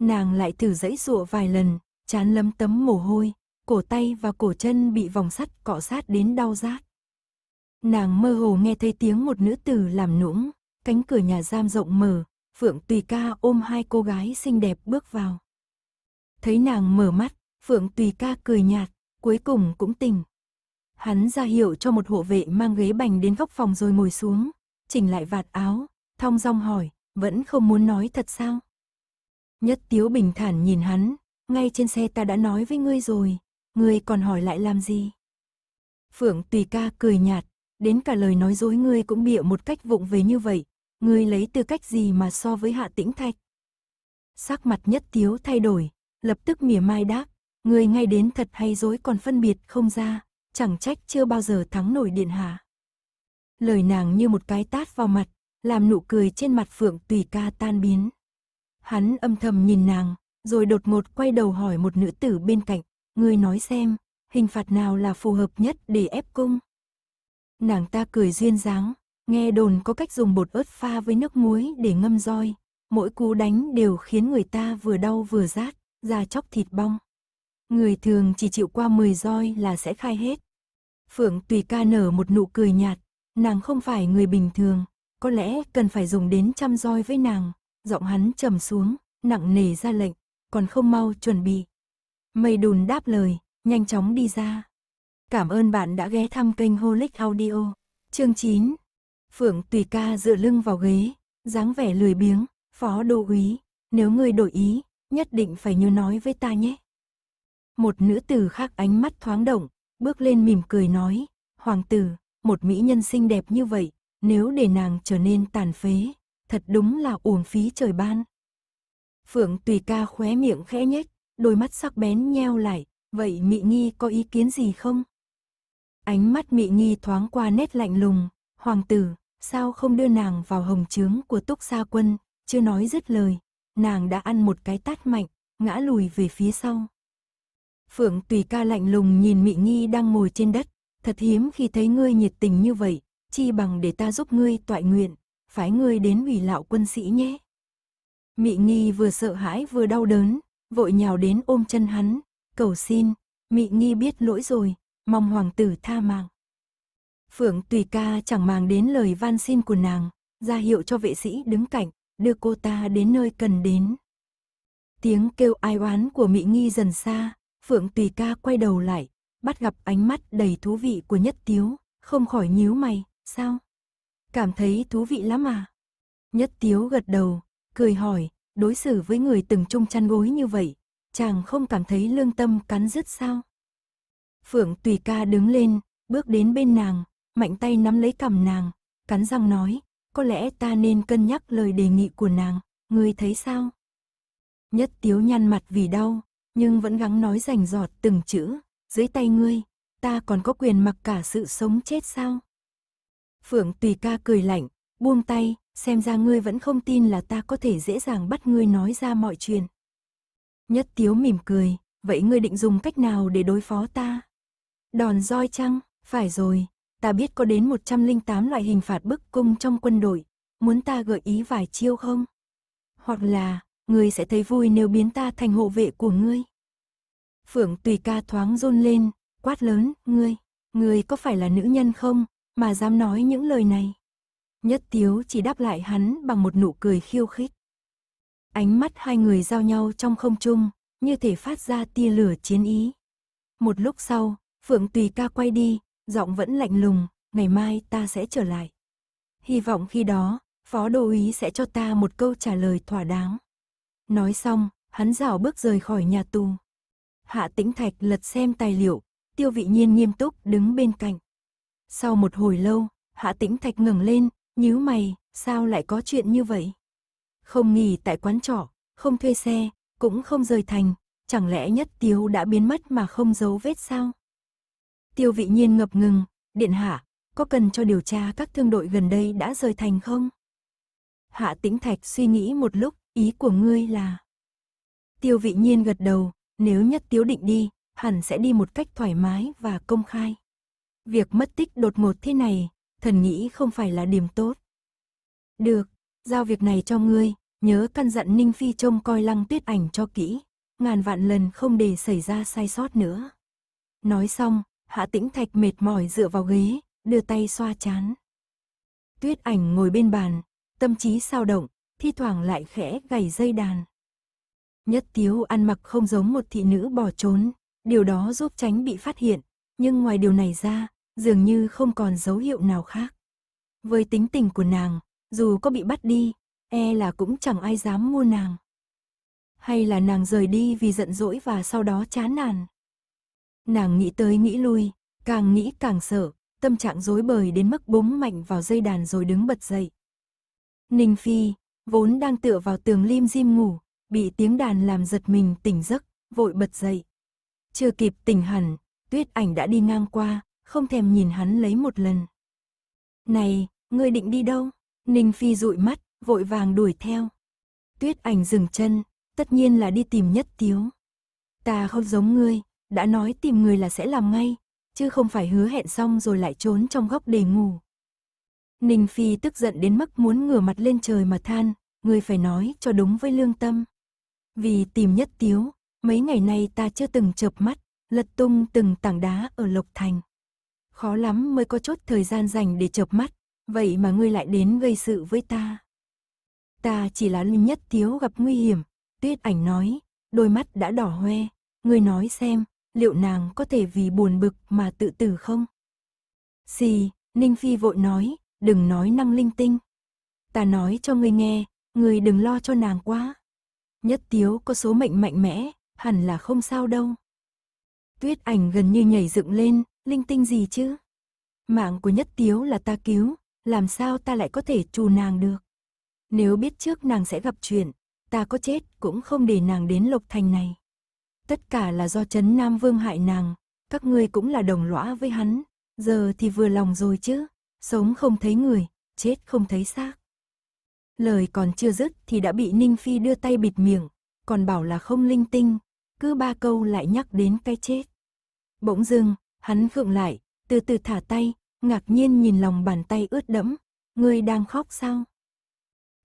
Speaker 1: Nàng lại thử dãy dụa vài lần, chán lấm tấm mồ hôi, cổ tay và cổ chân bị vòng sắt cọ sát đến đau rát. Nàng mơ hồ nghe thấy tiếng một nữ tử làm nũng, cánh cửa nhà giam rộng mở, Phượng Tùy Ca ôm hai cô gái xinh đẹp bước vào. Thấy nàng mở mắt, Phượng Tùy Ca cười nhạt, cuối cùng cũng tỉnh. Hắn ra hiệu cho một hộ vệ mang ghế bành đến góc phòng rồi ngồi xuống, chỉnh lại vạt áo, thong dong hỏi, vẫn không muốn nói thật sao? Nhất Tiếu bình thản nhìn hắn, ngay trên xe ta đã nói với ngươi rồi, ngươi còn hỏi lại làm gì? Phượng Tùy Ca cười nhạt, đến cả lời nói dối ngươi cũng bịa một cách vụng về như vậy, ngươi lấy tư cách gì mà so với hạ tĩnh thạch. Sắc mặt nhất tiếu thay đổi, lập tức mỉa mai đáp, ngươi ngay đến thật hay dối còn phân biệt không ra, chẳng trách chưa bao giờ thắng nổi điện hạ. Lời nàng như một cái tát vào mặt, làm nụ cười trên mặt phượng tùy ca tan biến. Hắn âm thầm nhìn nàng, rồi đột ngột quay đầu hỏi một nữ tử bên cạnh, ngươi nói xem, hình phạt nào là phù hợp nhất để ép cung. Nàng ta cười duyên dáng, nghe đồn có cách dùng bột ớt pha với nước muối để ngâm roi. Mỗi cú đánh đều khiến người ta vừa đau vừa rát, da chóc thịt bong. Người thường chỉ chịu qua 10 roi là sẽ khai hết. Phượng Tùy ca nở một nụ cười nhạt, nàng không phải người bình thường, có lẽ cần phải dùng đến trăm roi với nàng. Giọng hắn trầm xuống, nặng nề ra lệnh, còn không mau chuẩn bị. Mây đùn đáp lời, nhanh chóng đi ra. Cảm ơn bạn đã ghé thăm kênh Holic Audio. Chương 9. Phượng Tùy Ca dựa lưng vào ghế, dáng vẻ lười biếng, phó đô úy, nếu ngươi đổi ý, nhất định phải nhớ nói với ta nhé. Một nữ tử khác ánh mắt thoáng động, bước lên mỉm cười nói, hoàng tử, một mỹ nhân xinh đẹp như vậy, nếu để nàng trở nên tàn phế, thật đúng là uổng phí trời ban. Phượng Tùy Ca khóe miệng khẽ nhếch, đôi mắt sắc bén nheo lại, vậy mỹ Nghi có ý kiến gì không? Ánh mắt mị Nhi thoáng qua nét lạnh lùng, hoàng tử, sao không đưa nàng vào hồng trướng của túc Sa quân, chưa nói dứt lời, nàng đã ăn một cái tát mạnh, ngã lùi về phía sau. Phượng Tùy ca lạnh lùng nhìn Mị Nhi đang ngồi trên đất, thật hiếm khi thấy ngươi nhiệt tình như vậy, chi bằng để ta giúp ngươi tọa nguyện, phái ngươi đến ủy lão quân sĩ nhé. Mị Nghi vừa sợ hãi vừa đau đớn, vội nhào đến ôm chân hắn, cầu xin, Mị Nghi biết lỗi rồi, mong hoàng tử tha mạng. Phượng Tùy Ca chẳng màng đến lời van xin của nàng, ra hiệu cho vệ sĩ đứng cạnh, đưa cô ta đến nơi cần đến. Tiếng kêu ai oán của Mỹ Nghi dần xa, Phượng Tùy Ca quay đầu lại, bắt gặp ánh mắt đầy thú vị của Nhất Tiếu, không khỏi nhíu mày, sao? Cảm thấy thú vị lắm à? Nhất Tiếu gật đầu, cười hỏi, đối xử với người từng chung chăn gối như vậy, chàng không cảm thấy lương tâm cắn rứt sao? Phượng tùy ca đứng lên, bước đến bên nàng, mạnh tay nắm lấy cầm nàng, cắn răng nói, có lẽ ta nên cân nhắc lời đề nghị của nàng, ngươi thấy sao? Nhất tiếu nhăn mặt vì đau, nhưng vẫn gắng nói rành giọt từng chữ, dưới tay ngươi, ta còn có quyền mặc cả sự sống chết sao? Phượng tùy ca cười lạnh, buông tay, xem ra ngươi vẫn không tin là ta có thể dễ dàng bắt ngươi nói ra mọi chuyện. Nhất tiếu mỉm cười, vậy ngươi định dùng cách nào để đối phó ta? Đòn roi chăng? Phải rồi, ta biết có đến 108 loại hình phạt bức cung trong quân đội, muốn ta gợi ý vài chiêu không? Hoặc là, ngươi sẽ thấy vui nếu biến ta thành hộ vệ của ngươi. Phượng tùy ca thoáng run lên, quát lớn, ngươi, ngươi có phải là nữ nhân không, mà dám nói những lời này. Nhất tiếu chỉ đáp lại hắn bằng một nụ cười khiêu khích. Ánh mắt hai người giao nhau trong không trung, như thể phát ra tia lửa chiến ý. Một lúc sau, Phượng Tùy ca quay đi, giọng vẫn lạnh lùng, ngày mai ta sẽ trở lại. Hy vọng khi đó, phó đô úy sẽ cho ta một câu trả lời thỏa đáng. Nói xong, hắn rảo bước rời khỏi nhà tù. Hạ Tĩnh Thạch lật xem tài liệu, Tiêu Vị Nhiên nghiêm túc đứng bên cạnh. Sau một hồi lâu, Hạ Tĩnh Thạch ngừng lên, nhíu mày, sao lại có chuyện như vậy? Không nghỉ tại quán trọ, không thuê xe, cũng không rời thành, chẳng lẽ nhất tiếu đã biến mất mà không giấu vết sao? Tiêu vị nhiên ngập ngừng, điện hạ, có cần cho điều tra các thương đội gần đây đã rời thành không? Hạ tĩnh thạch suy nghĩ một lúc, ý của ngươi là... Tiêu vị nhiên gật đầu, nếu nhất tiếu định đi, hẳn sẽ đi một cách thoải mái và công khai. Việc mất tích đột ngột thế này, thần nghĩ không phải là điểm tốt. Được, giao việc này cho ngươi, nhớ căn dặn Ninh Phi trông coi lăng tuyết ảnh cho kỹ, ngàn vạn lần không để xảy ra sai sót nữa. Nói xong, Hạ tĩnh thạch mệt mỏi dựa vào ghế, đưa tay xoa chán. Tuyết ảnh ngồi bên bàn, tâm trí sao động, thi thoảng lại khẽ gảy dây đàn. Nhất tiếu ăn mặc không giống một thị nữ bỏ trốn, điều đó giúp tránh bị phát hiện, nhưng ngoài điều này ra, dường như không còn dấu hiệu nào khác. Với tính tình của nàng, dù có bị bắt đi, e là cũng chẳng ai dám mua nàng. Hay là nàng rời đi vì giận dỗi và sau đó chán nản. Nàng nghĩ tới nghĩ lui, càng nghĩ càng sợ, tâm trạng rối bời đến mức búng mạnh vào dây đàn rồi đứng bật dậy. Ninh Phi, vốn đang tựa vào tường lim dim ngủ, bị tiếng đàn làm giật mình tỉnh giấc, vội bật dậy. Chưa kịp tỉnh hẳn, tuyết ảnh đã đi ngang qua, không thèm nhìn hắn lấy một lần. Này, ngươi định đi đâu? Ninh Phi dụi mắt, vội vàng đuổi theo. Tuyết ảnh dừng chân, tất nhiên là đi tìm nhất tiếu. Ta không giống ngươi, đã nói tìm người là sẽ làm ngay, chứ không phải hứa hẹn xong rồi lại trốn trong góc để ngủ. Ninh Phi tức giận đến mức muốn ngửa mặt lên trời mà than, người phải nói cho đúng với lương tâm. Vì tìm nhất tiếu, mấy ngày nay ta chưa từng chợp mắt, lật tung từng tảng đá ở Lộc Thành. Khó lắm mới có chốt thời gian dành để chợp mắt, vậy mà ngươi lại đến gây sự với ta. Ta chỉ là linh nhất tiếu gặp nguy hiểm, tuyết ảnh nói, đôi mắt đã đỏ hoe, ngươi nói xem, liệu nàng có thể vì buồn bực mà tự tử không? Xì, Ninh Phi vội nói, đừng nói năng linh tinh. Ta nói cho ngươi nghe, ngươi đừng lo cho nàng quá. Nhất tiếu có số mệnh mạnh mẽ, hẳn là không sao đâu. Tuyết ảnh gần như nhảy dựng lên, linh tinh gì chứ? Mạng của nhất tiếu là ta cứu, làm sao ta lại có thể trù nàng được? Nếu biết trước nàng sẽ gặp chuyện, ta có chết cũng không để nàng đến lộc thành này. Tất cả là do Trấn Nam Vương hại nàng, các ngươi cũng là đồng lõa với hắn, giờ thì vừa lòng rồi chứ, sống không thấy người, chết không thấy xác. Lời còn chưa dứt thì đã bị Ninh Phi đưa tay bịt miệng, còn bảo là không linh tinh, cứ ba câu lại nhắc đến cái chết. Bỗng dưng, hắn khựng lại, từ từ thả tay, ngạc nhiên nhìn lòng bàn tay ướt đẫm, ngươi đang khóc sao?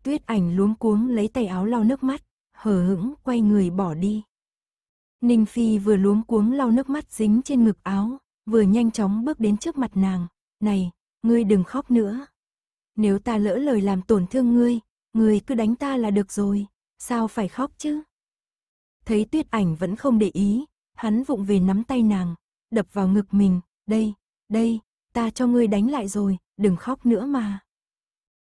Speaker 1: Tuyết ảnh luống cuống lấy tay áo lau nước mắt, hờ hững quay người bỏ đi. Ninh Phi vừa luống cuống lau nước mắt dính trên ngực áo, vừa nhanh chóng bước đến trước mặt nàng. Này, ngươi đừng khóc nữa. Nếu ta lỡ lời làm tổn thương ngươi, ngươi cứ đánh ta là được rồi, sao phải khóc chứ? Thấy tuyết ảnh vẫn không để ý, hắn vụng về nắm tay nàng, đập vào ngực mình, đây, đây, ta cho ngươi đánh lại rồi, đừng khóc nữa mà.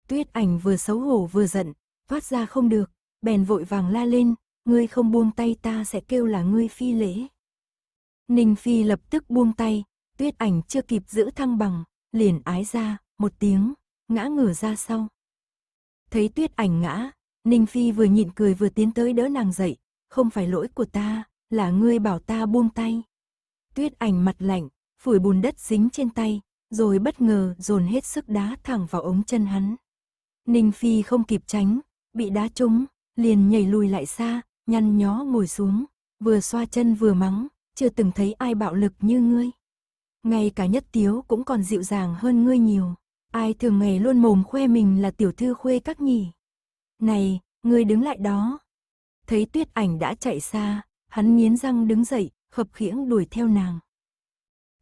Speaker 1: Tuyết ảnh vừa xấu hổ vừa giận, thoát ra không được, bèn vội vàng la lên, ngươi không buông tay ta sẽ kêu là ngươi phi lễ. Ninh Phi lập tức buông tay, tuyết ảnh chưa kịp giữ thăng bằng, liền ái ra, một tiếng, ngã ngửa ra sau. Thấy tuyết ảnh ngã, Ninh Phi vừa nhịn cười vừa tiến tới đỡ nàng dậy, không phải lỗi của ta, là ngươi bảo ta buông tay. Tuyết ảnh mặt lạnh, phủi bùn đất dính trên tay, rồi bất ngờ dồn hết sức đá thẳng vào ống chân hắn. Ninh Phi không kịp tránh, bị đá trúng, liền nhảy lùi lại xa, nhăn nhó ngồi xuống, vừa xoa chân vừa mắng, chưa từng thấy ai bạo lực như ngươi. Ngay cả nhất tiếu cũng còn dịu dàng hơn ngươi nhiều, ai thường ngày luôn mồm khoe mình là tiểu thư khuê các nhỉ. Này, ngươi đứng lại đó. Thấy tuyết ảnh đã chạy xa, hắn nghiến răng đứng dậy, khập khiễng đuổi theo nàng.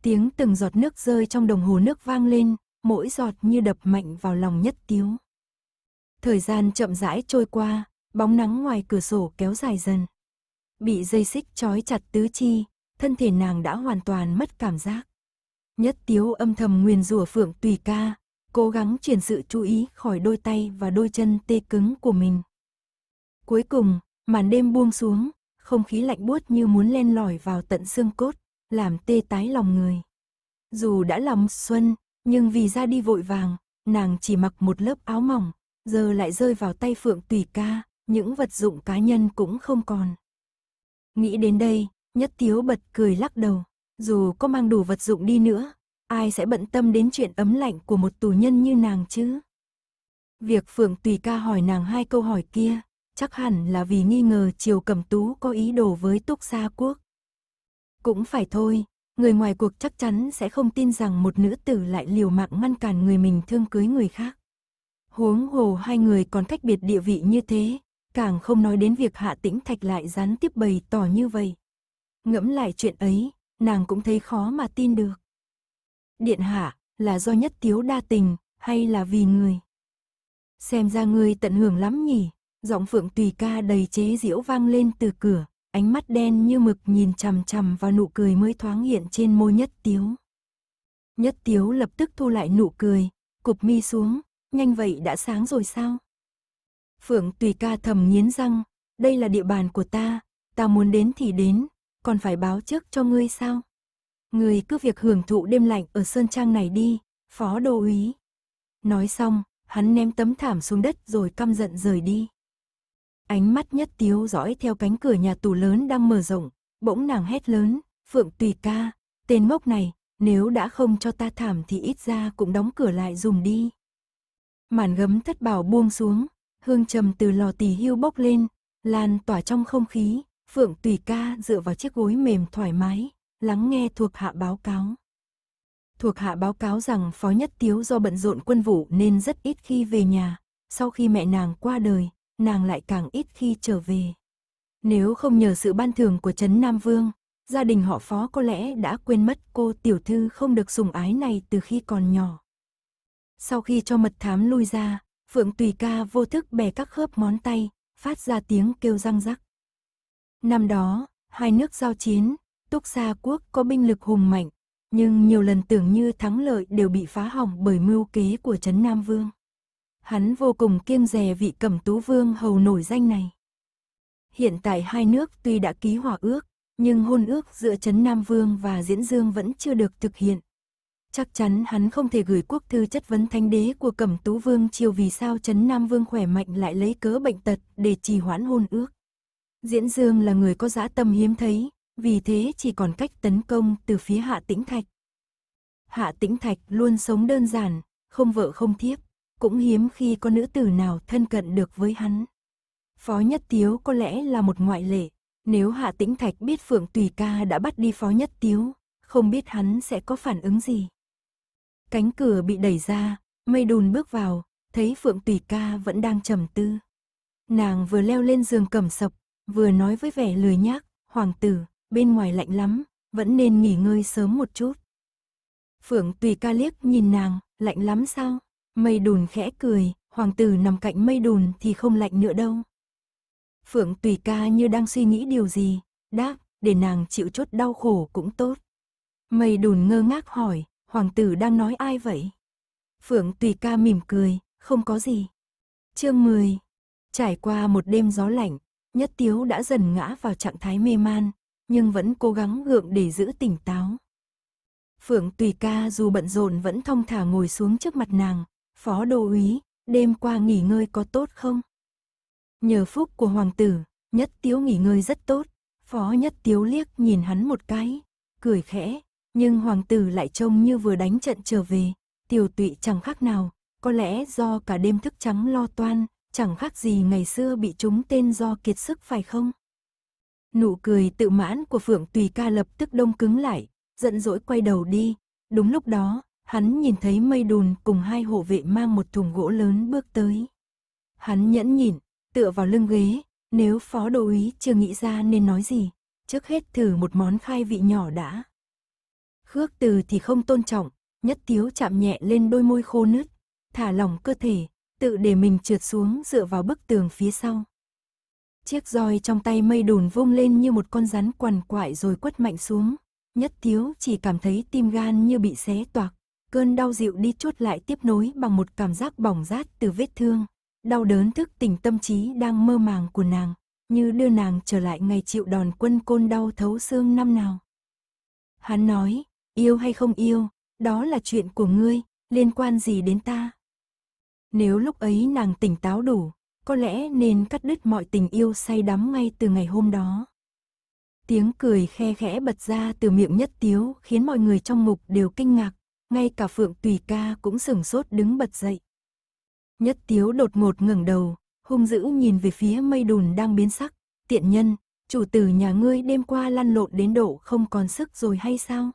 Speaker 1: Tiếng từng giọt nước rơi trong đồng hồ nước vang lên, mỗi giọt như đập mạnh vào lòng nhất tiếu. Thời gian chậm rãi trôi qua, bóng nắng ngoài cửa sổ kéo dài dần. Bị dây xích trói chặt tứ chi, thân thể nàng đã hoàn toàn mất cảm giác. Nhất tiếu âm thầm nguyền rủa phượng tùy ca, cố gắng chuyển sự chú ý khỏi đôi tay và đôi chân tê cứng của mình. Cuối cùng, màn đêm buông xuống, không khí lạnh buốt như muốn len lỏi vào tận xương cốt, làm tê tái lòng người. Dù đã lòng xuân, nhưng vì ra đi vội vàng, nàng chỉ mặc một lớp áo mỏng, giờ lại rơi vào tay Phượng Tùy Ca, những vật dụng cá nhân cũng không còn. Nghĩ đến đây, Nhất Tiếu bật cười lắc đầu, dù có mang đủ vật dụng đi nữa, ai sẽ bận tâm đến chuyện ấm lạnh của một tù nhân như nàng chứ? Việc Phượng Tùy Ca hỏi nàng hai câu hỏi kia, chắc hẳn là vì nghi ngờ Triều Cẩm Tú có ý đồ với Túc Gia Quốc. Cũng phải thôi, người ngoài cuộc chắc chắn sẽ không tin rằng một nữ tử lại liều mạng ngăn cản người mình thương cưới người khác. Huống hồ hai người còn cách biệt địa vị như thế, càng không nói đến việc hạ tĩnh thạch lại gián tiếp bày tỏ như vậy. Ngẫm lại chuyện ấy, nàng cũng thấy khó mà tin được. Điện hạ, là do nhất tiếu đa tình, hay là vì người? Xem ra ngươi tận hưởng lắm nhỉ, giọng phượng tùy ca đầy chế diễu vang lên từ cửa, ánh mắt đen như mực nhìn chằm chằm vào nụ cười mới thoáng hiện trên môi nhất tiếu. Nhất tiếu lập tức thu lại nụ cười, cụp mi xuống, nhanh vậy đã sáng rồi sao? Phượng tùy ca thầm nghiến răng, đây là địa bàn của ta, ta muốn đến thì đến, còn phải báo trước cho ngươi sao? Ngươi cứ việc hưởng thụ đêm lạnh ở sơn trang này đi, phó đô úy. Nói xong, hắn ném tấm thảm xuống đất rồi căm giận rời đi. Ánh mắt nhất tiếu dõi theo cánh cửa nhà tù lớn đang mở rộng, bỗng nàng hét lớn, Phượng tùy ca, tên mốc này, nếu đã không cho ta thảm thì ít ra cũng đóng cửa lại dùng đi. Màn gấm thất bảo buông xuống, hương trầm từ lò tỉ hưu bốc lên, lan tỏa trong không khí, Phượng Tùy ca dựa vào chiếc gối mềm thoải mái, lắng nghe thuộc hạ báo cáo. Thuộc hạ báo cáo rằng Phó Nhất Tiếu do bận rộn quân vụ nên rất ít khi về nhà, sau khi mẹ nàng qua đời, nàng lại càng ít khi trở về. Nếu không nhờ sự ban thường của Trấn Nam Vương, gia đình họ Phó có lẽ đã quên mất cô tiểu thư không được sủng ái này từ khi còn nhỏ. Sau khi cho mật thám lui ra, Phượng Tùy Ca vô thức bè các khớp món tay, phát ra tiếng kêu răng rắc. Năm đó, hai nước giao chiến, Túc Sa Quốc có binh lực hùng mạnh, nhưng nhiều lần tưởng như thắng lợi đều bị phá hỏng bởi mưu kế của Trấn Nam Vương. Hắn vô cùng kiêng dè vị cẩm tú vương hầu nổi danh này. Hiện tại hai nước tuy đã ký hòa ước, nhưng hôn ước giữa Trấn Nam Vương và Diễn Dương vẫn chưa được thực hiện, chắc chắn hắn không thể gửi quốc thư chất vấn thánh đế của Cẩm Tú Vương triều vì sao Trấn Nam Vương khỏe mạnh lại lấy cớ bệnh tật để trì hoãn hôn ước. Diễn Dương là người có dã tâm hiếm thấy, vì thế chỉ còn cách tấn công từ phía Hạ Tĩnh Thạch. Hạ Tĩnh Thạch luôn sống đơn giản, không vợ không thiếp, cũng hiếm khi có nữ tử nào thân cận được với hắn. Phó Nhất Tiếu có lẽ là một ngoại lệ, nếu Hạ Tĩnh Thạch biết Phượng Tùy Ca đã bắt đi Phó Nhất Tiếu, không biết hắn sẽ có phản ứng gì. Cánh cửa bị đẩy ra, mây đùn bước vào, thấy Phượng Tùy ca vẫn đang trầm tư. Nàng vừa leo lên giường cẩm sập, vừa nói với vẻ lười nhác, hoàng tử, bên ngoài lạnh lắm, vẫn nên nghỉ ngơi sớm một chút. Phượng Tùy ca liếc nhìn nàng, lạnh lắm sao? Mây đùn khẽ cười, hoàng tử nằm cạnh mây đùn thì không lạnh nữa đâu. Phượng Tùy ca như đang suy nghĩ điều gì, đáp, để nàng chịu chút đau khổ cũng tốt. Mây đùn ngơ ngác hỏi, hoàng tử đang nói ai vậy? Phượng tùy ca mỉm cười, không có gì. Chương 10 Trải qua một đêm gió lạnh, nhất tiếu đã dần ngã vào trạng thái mê man, nhưng vẫn cố gắng gượng để giữ tỉnh táo. Phượng tùy ca dù bận rộn vẫn thong thả ngồi xuống trước mặt nàng, phó đô úy, đêm qua nghỉ ngơi có tốt không? Nhờ phúc của hoàng tử, nhất tiếu nghỉ ngơi rất tốt, phó nhất tiếu liếc nhìn hắn một cái, cười khẽ, nhưng hoàng tử lại trông như vừa đánh trận trở về, tiểu tụy chẳng khác nào, có lẽ do cả đêm thức trắng lo toan, chẳng khác gì ngày xưa bị chúng tên do kiệt sức phải không? Nụ cười tự mãn của Phượng Tùy ca lập tức đông cứng lại, giận dỗi quay đầu đi. Đúng lúc đó, hắn nhìn thấy mây đùn cùng hai hộ vệ mang một thùng gỗ lớn bước tới. Hắn nhẫn nhịn, tựa vào lưng ghế, nếu phó đồ úy chưa nghĩ ra nên nói gì, trước hết thử một món khai vị nhỏ đã. Khước từ thì không tôn trọng, nhất tiếu chạm nhẹ lên đôi môi khô nứt, thả lỏng cơ thể, tự để mình trượt xuống dựa vào bức tường phía sau. Chiếc roi trong tay mây đùn vung lên như một con rắn quằn quại rồi quất mạnh xuống. Nhất tiếu chỉ cảm thấy tim gan như bị xé toạc, cơn đau dịu đi chốt lại tiếp nối bằng một cảm giác bỏng rát từ vết thương. Đau đớn thức tỉnh tâm trí đang mơ màng của nàng, như đưa nàng trở lại ngày chịu đòn quân côn đau thấu xương năm nào. Hắn nói, Yêu hay không yêu, đó là chuyện của ngươi, liên quan gì đến ta? Nếu lúc ấy nàng tỉnh táo đủ, có lẽ nên cắt đứt mọi tình yêu say đắm ngay từ ngày hôm đó. Tiếng cười khe khẽ bật ra từ miệng nhất tiếu khiến mọi người trong ngục đều kinh ngạc, ngay cả Phượng Tùy Ca cũng sửng sốt đứng bật dậy. Nhất tiếu đột ngột ngẩng đầu, hung dữ nhìn về phía mây đùn đang biến sắc, tiện nhân, chủ tử nhà ngươi đêm qua lăn lộn đến độ không còn sức rồi hay sao?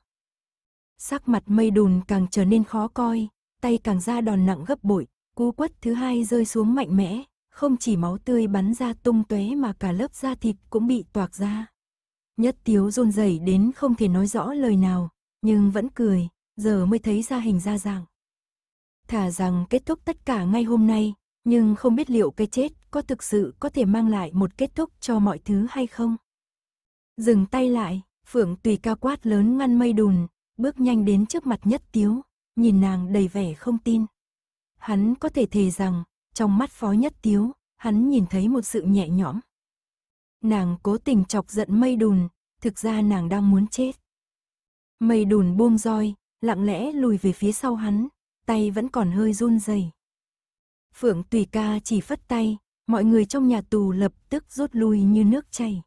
Speaker 1: Sắc mặt mây đùn càng trở nên khó coi, tay càng ra đòn nặng gấp bội, cú quất thứ hai rơi xuống mạnh mẽ, không chỉ máu tươi bắn ra tung tóe mà cả lớp da thịt cũng bị toạc ra. Nhất tiếu run rẩy đến không thể nói rõ lời nào, nhưng vẫn cười, giờ mới thấy ra hình ra dạng. Thả rằng kết thúc tất cả ngay hôm nay, nhưng không biết liệu cái chết có thực sự có thể mang lại một kết thúc cho mọi thứ hay không. Dừng tay lại, phượng tùy cao quát lớn ngăn mây đùn, bước nhanh đến trước mặt nhất tiếu, nhìn nàng đầy vẻ không tin. Hắn có thể thề rằng, trong mắt phó nhất tiếu, hắn nhìn thấy một sự nhẹ nhõm. Nàng cố tình chọc giận mây đùn, thực ra nàng đang muốn chết. Mây đùn buông roi, lặng lẽ lùi về phía sau hắn, tay vẫn còn hơi run rẩy. Phượng Tùy Ca chỉ phất tay, mọi người trong nhà tù lập tức rút lui như nước chảy.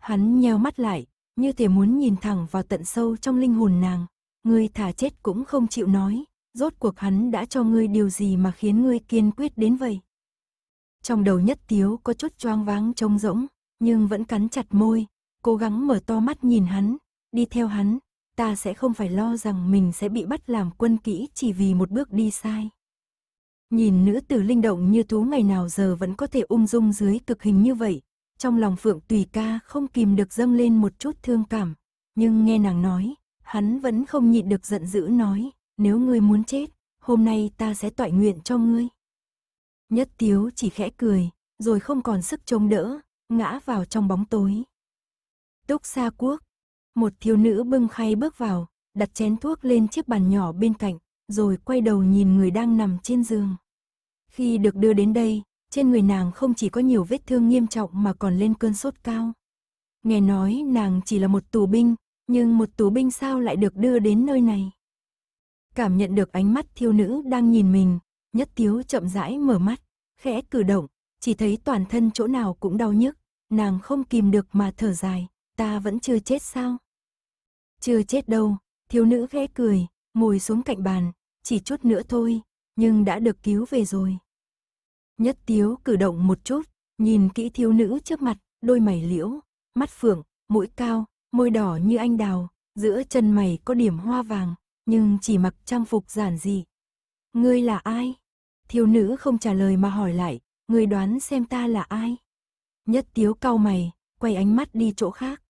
Speaker 1: Hắn nheo mắt lại, như thể muốn nhìn thẳng vào tận sâu trong linh hồn nàng. Ngươi thả chết cũng không chịu nói, rốt cuộc hắn đã cho ngươi điều gì mà khiến ngươi kiên quyết đến vậy. Trong đầu nhất tiếu có chút choang váng trông rỗng, nhưng vẫn cắn chặt môi, cố gắng mở to mắt nhìn hắn, đi theo hắn, ta sẽ không phải lo rằng mình sẽ bị bắt làm quân kỹ chỉ vì một bước đi sai. Nhìn nữ tử linh động như thú ngày nào giờ vẫn có thể ung dung dưới cực hình như vậy, trong lòng Phượng Tùy ca không kìm được dâng lên một chút thương cảm, nhưng nghe nàng nói, hắn vẫn không nhịn được giận dữ nói, nếu ngươi muốn chết, hôm nay ta sẽ tọa nguyện cho ngươi. Nhất Tiếu chỉ khẽ cười, rồi không còn sức chống đỡ, ngã vào trong bóng tối. Túc Sa Quốc, một thiếu nữ bưng khay bước vào, đặt chén thuốc lên chiếc bàn nhỏ bên cạnh, rồi quay đầu nhìn người đang nằm trên giường. Khi được đưa đến đây, trên người nàng không chỉ có nhiều vết thương nghiêm trọng mà còn lên cơn sốt cao. Nghe nói nàng chỉ là một tù binh, nhưng một tù binh sao lại được đưa đến nơi này? Cảm nhận được ánh mắt thiêu nữ đang nhìn mình, nhất tiếu chậm rãi mở mắt, khẽ cử động, chỉ thấy toàn thân chỗ nào cũng đau nhức, nàng không kìm được mà thở dài, ta vẫn chưa chết sao? Chưa chết đâu, thiếu nữ khẽ cười, ngồi xuống cạnh bàn, chỉ chút nữa thôi, nhưng đã được cứu về rồi. Nhất tiếu cử động một chút, nhìn kỹ thiếu nữ trước mặt, đôi mày liễu, mắt phượng, mũi cao, môi đỏ như anh đào, giữa chân mày có điểm hoa vàng, nhưng chỉ mặc trang phục giản dị. Ngươi là ai? Thiếu nữ không trả lời mà hỏi lại, ngươi đoán xem ta là ai? Nhất tiếu cau mày, quay ánh mắt đi chỗ khác.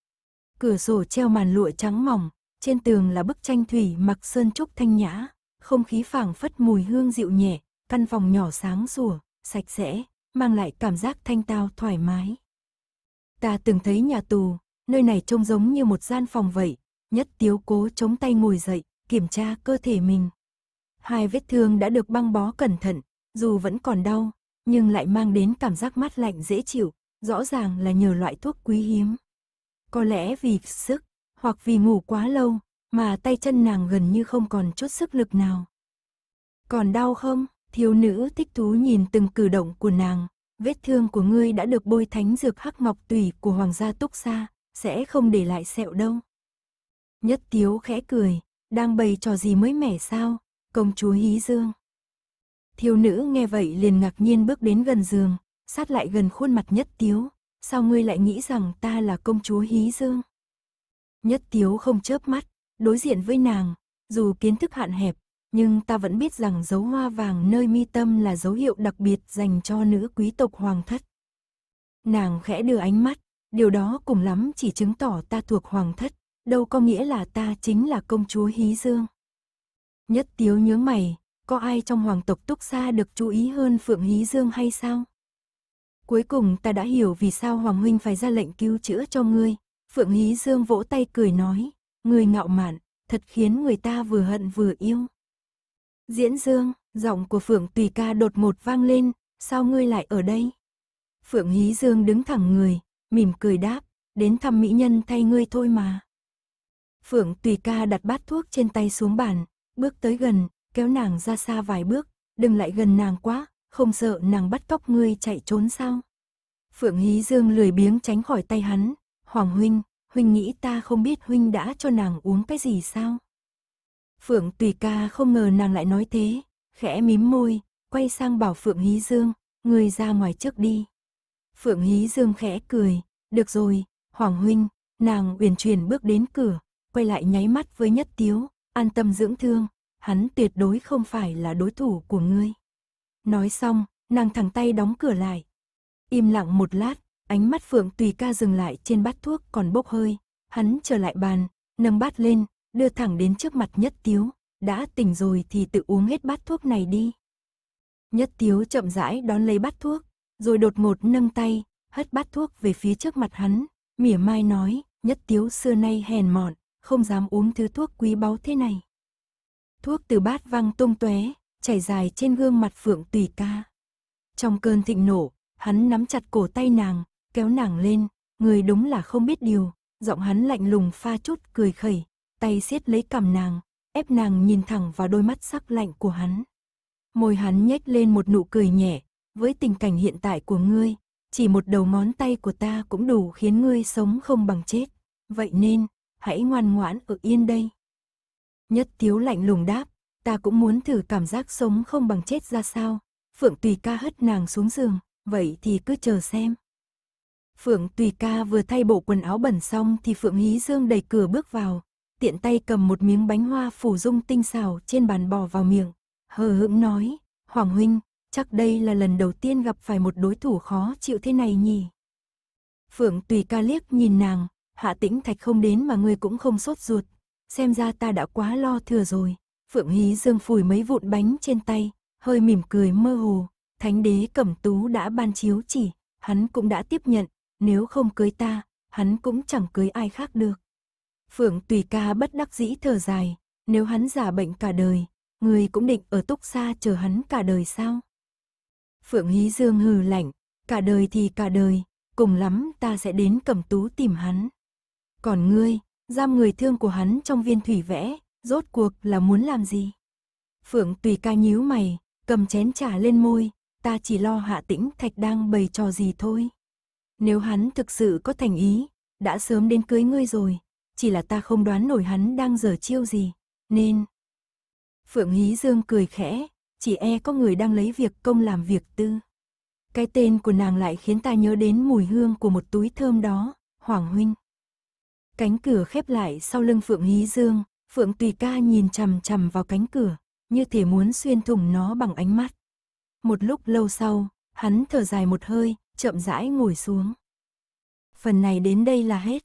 Speaker 1: Cửa sổ treo màn lụa trắng mỏng, trên tường là bức tranh thủy mặc sơn trúc thanh nhã, không khí phảng phất mùi hương dịu nhẹ, căn phòng nhỏ sáng sủa, sạch sẽ, mang lại cảm giác thanh tao thoải mái. Ta từng thấy nhà tù, nơi này trông giống như một gian phòng vậy, nhất tiếu cố chống tay ngồi dậy, kiểm tra cơ thể mình. Hai vết thương đã được băng bó cẩn thận, dù vẫn còn đau, nhưng lại mang đến cảm giác mát lạnh dễ chịu, rõ ràng là nhờ loại thuốc quý hiếm. Có lẽ vì sức, hoặc vì ngủ quá lâu, mà tay chân nàng gần như không còn chút sức lực nào. Còn đau không? Thiếu nữ thích thú nhìn từng cử động của nàng, vết thương của ngươi đã được bôi thánh dược hắc ngọc tùy của hoàng gia túc xa, sẽ không để lại sẹo đâu. Nhất tiếu khẽ cười, đang bày trò gì mới mẻ sao, công chúa hí dương. Thiếu nữ nghe vậy liền ngạc nhiên bước đến gần giường, sát lại gần khuôn mặt nhất tiếu, sao ngươi lại nghĩ rằng ta là công chúa hí dương. Nhất tiếu không chớp mắt, đối diện với nàng, dù kiến thức hạn hẹp, nhưng ta vẫn biết rằng dấu hoa vàng nơi mi tâm là dấu hiệu đặc biệt dành cho nữ quý tộc hoàng thất. Nàng khẽ đưa ánh mắt, điều đó cùng lắm chỉ chứng tỏ ta thuộc hoàng thất, đâu có nghĩa là ta chính là công chúa Hí Dương. Nhất tiếu nhớ mày, có ai trong hoàng tộc Túc Sa được chú ý hơn Phượng Hí Dương hay sao? Cuối cùng ta đã hiểu vì sao Hoàng Huynh phải ra lệnh cứu chữa cho ngươi. Phượng Hí Dương vỗ tay cười nói, người ngạo mạn, thật khiến người ta vừa hận vừa yêu. Diễn Dương, giọng của Phượng Tùy Ca đột một vang lên, sao ngươi lại ở đây? Phượng Hí Dương đứng thẳng người, mỉm cười đáp, đến thăm mỹ nhân thay ngươi thôi mà. Phượng Tùy Ca đặt bát thuốc trên tay xuống bàn, bước tới gần, kéo nàng ra xa vài bước, đừng lại gần nàng quá, không sợ nàng bắt cóc ngươi chạy trốn sao? Phượng Hí Dương lười biếng tránh khỏi tay hắn, Hoàng Huynh, Huynh nghĩ ta không biết Huynh đã cho nàng uống cái gì sao? Phượng Tùy ca không ngờ nàng lại nói thế, khẽ mím môi, quay sang bảo Phượng Hí Dương, người ra ngoài trước đi. Phượng Hí Dương khẽ cười, được rồi, Hoàng Huynh, nàng uyển chuyển bước đến cửa, quay lại nháy mắt với Nhất Tiếu, an tâm dưỡng thương, hắn tuyệt đối không phải là đối thủ của ngươi. Nói xong, nàng thẳng tay đóng cửa lại. Im lặng một lát, ánh mắt Phượng Tùy ca dừng lại trên bát thuốc còn bốc hơi, hắn trở lại bàn, nâng bát lên, đưa thẳng đến trước mặt Nhất Tiếu, đã tỉnh rồi thì tự uống hết bát thuốc này đi. Nhất Tiếu chậm rãi đón lấy bát thuốc, rồi đột ngột nâng tay, hất bát thuốc về phía trước mặt hắn, mỉa mai nói, Nhất Tiếu xưa nay hèn mọn, không dám uống thứ thuốc quý báu thế này. Thuốc từ bát văng tung tóe, chảy dài trên gương mặt Phượng Tùy Ca. Trong cơn thịnh nổ, hắn nắm chặt cổ tay nàng, kéo nàng lên, người đúng là không biết điều, giọng hắn lạnh lùng pha chút cười khẩy, tay siết lấy cằm nàng, ép nàng nhìn thẳng vào đôi mắt sắc lạnh của hắn. Môi hắn nhếch lên một nụ cười nhẹ, với tình cảnh hiện tại của ngươi, chỉ một đầu ngón tay của ta cũng đủ khiến ngươi sống không bằng chết, vậy nên, hãy ngoan ngoãn ở yên đây. Nhất thiếu lạnh lùng đáp, ta cũng muốn thử cảm giác sống không bằng chết ra sao, Phượng Tùy Ca hất nàng xuống giường, vậy thì cứ chờ xem. Phượng Tùy Ca vừa thay bộ quần áo bẩn xong thì Phượng Hí Dương đẩy cửa bước vào, tiện tay cầm một miếng bánh hoa phủ dung tinh xảo trên bàn bỏ vào miệng. Hờ hững nói, Hoàng Huynh, chắc đây là lần đầu tiên gặp phải một đối thủ khó chịu thế này nhỉ. Phượng tùy ca liếc nhìn nàng, hạ tĩnh thạch không đến mà ngươi cũng không sốt ruột. Xem ra ta đã quá lo thừa rồi. Phượng hí dương phủi mấy vụn bánh trên tay, hơi mỉm cười mơ hồ. Thánh đế cẩm tú đã ban chiếu chỉ, hắn cũng đã tiếp nhận. Nếu không cưới ta, hắn cũng chẳng cưới ai khác được. Phượng Tùy Ca bất đắc dĩ thở dài, nếu hắn giả bệnh cả đời, người cũng định ở túc xa chờ hắn cả đời sao? Phượng Hí Dương hừ lạnh, cả đời thì cả đời, cùng lắm ta sẽ đến cầm tú tìm hắn. Còn ngươi, giam người thương của hắn trong viên thủy vẽ, rốt cuộc là muốn làm gì? Phượng Tùy Ca nhíu mày, cầm chén trà lên môi, ta chỉ lo hạ tĩnh thạch đang bày trò gì thôi. Nếu hắn thực sự có thành ý, đã sớm đến cưới ngươi rồi, chỉ là ta không đoán nổi hắn đang giở chiêu gì, nên... Phượng Hí Dương cười khẽ, chỉ e có người đang lấy việc công làm việc tư. Cái tên của nàng lại khiến ta nhớ đến mùi hương của một túi thơm đó, Hoàng Huynh. Cánh cửa khép lại sau lưng Phượng Hí Dương, Phượng Tùy Ca nhìn chằm chằm vào cánh cửa, như thể muốn xuyên thủng nó bằng ánh mắt. Một lúc lâu sau, hắn thở dài một hơi, chậm rãi ngồi xuống. Phần này đến đây là hết.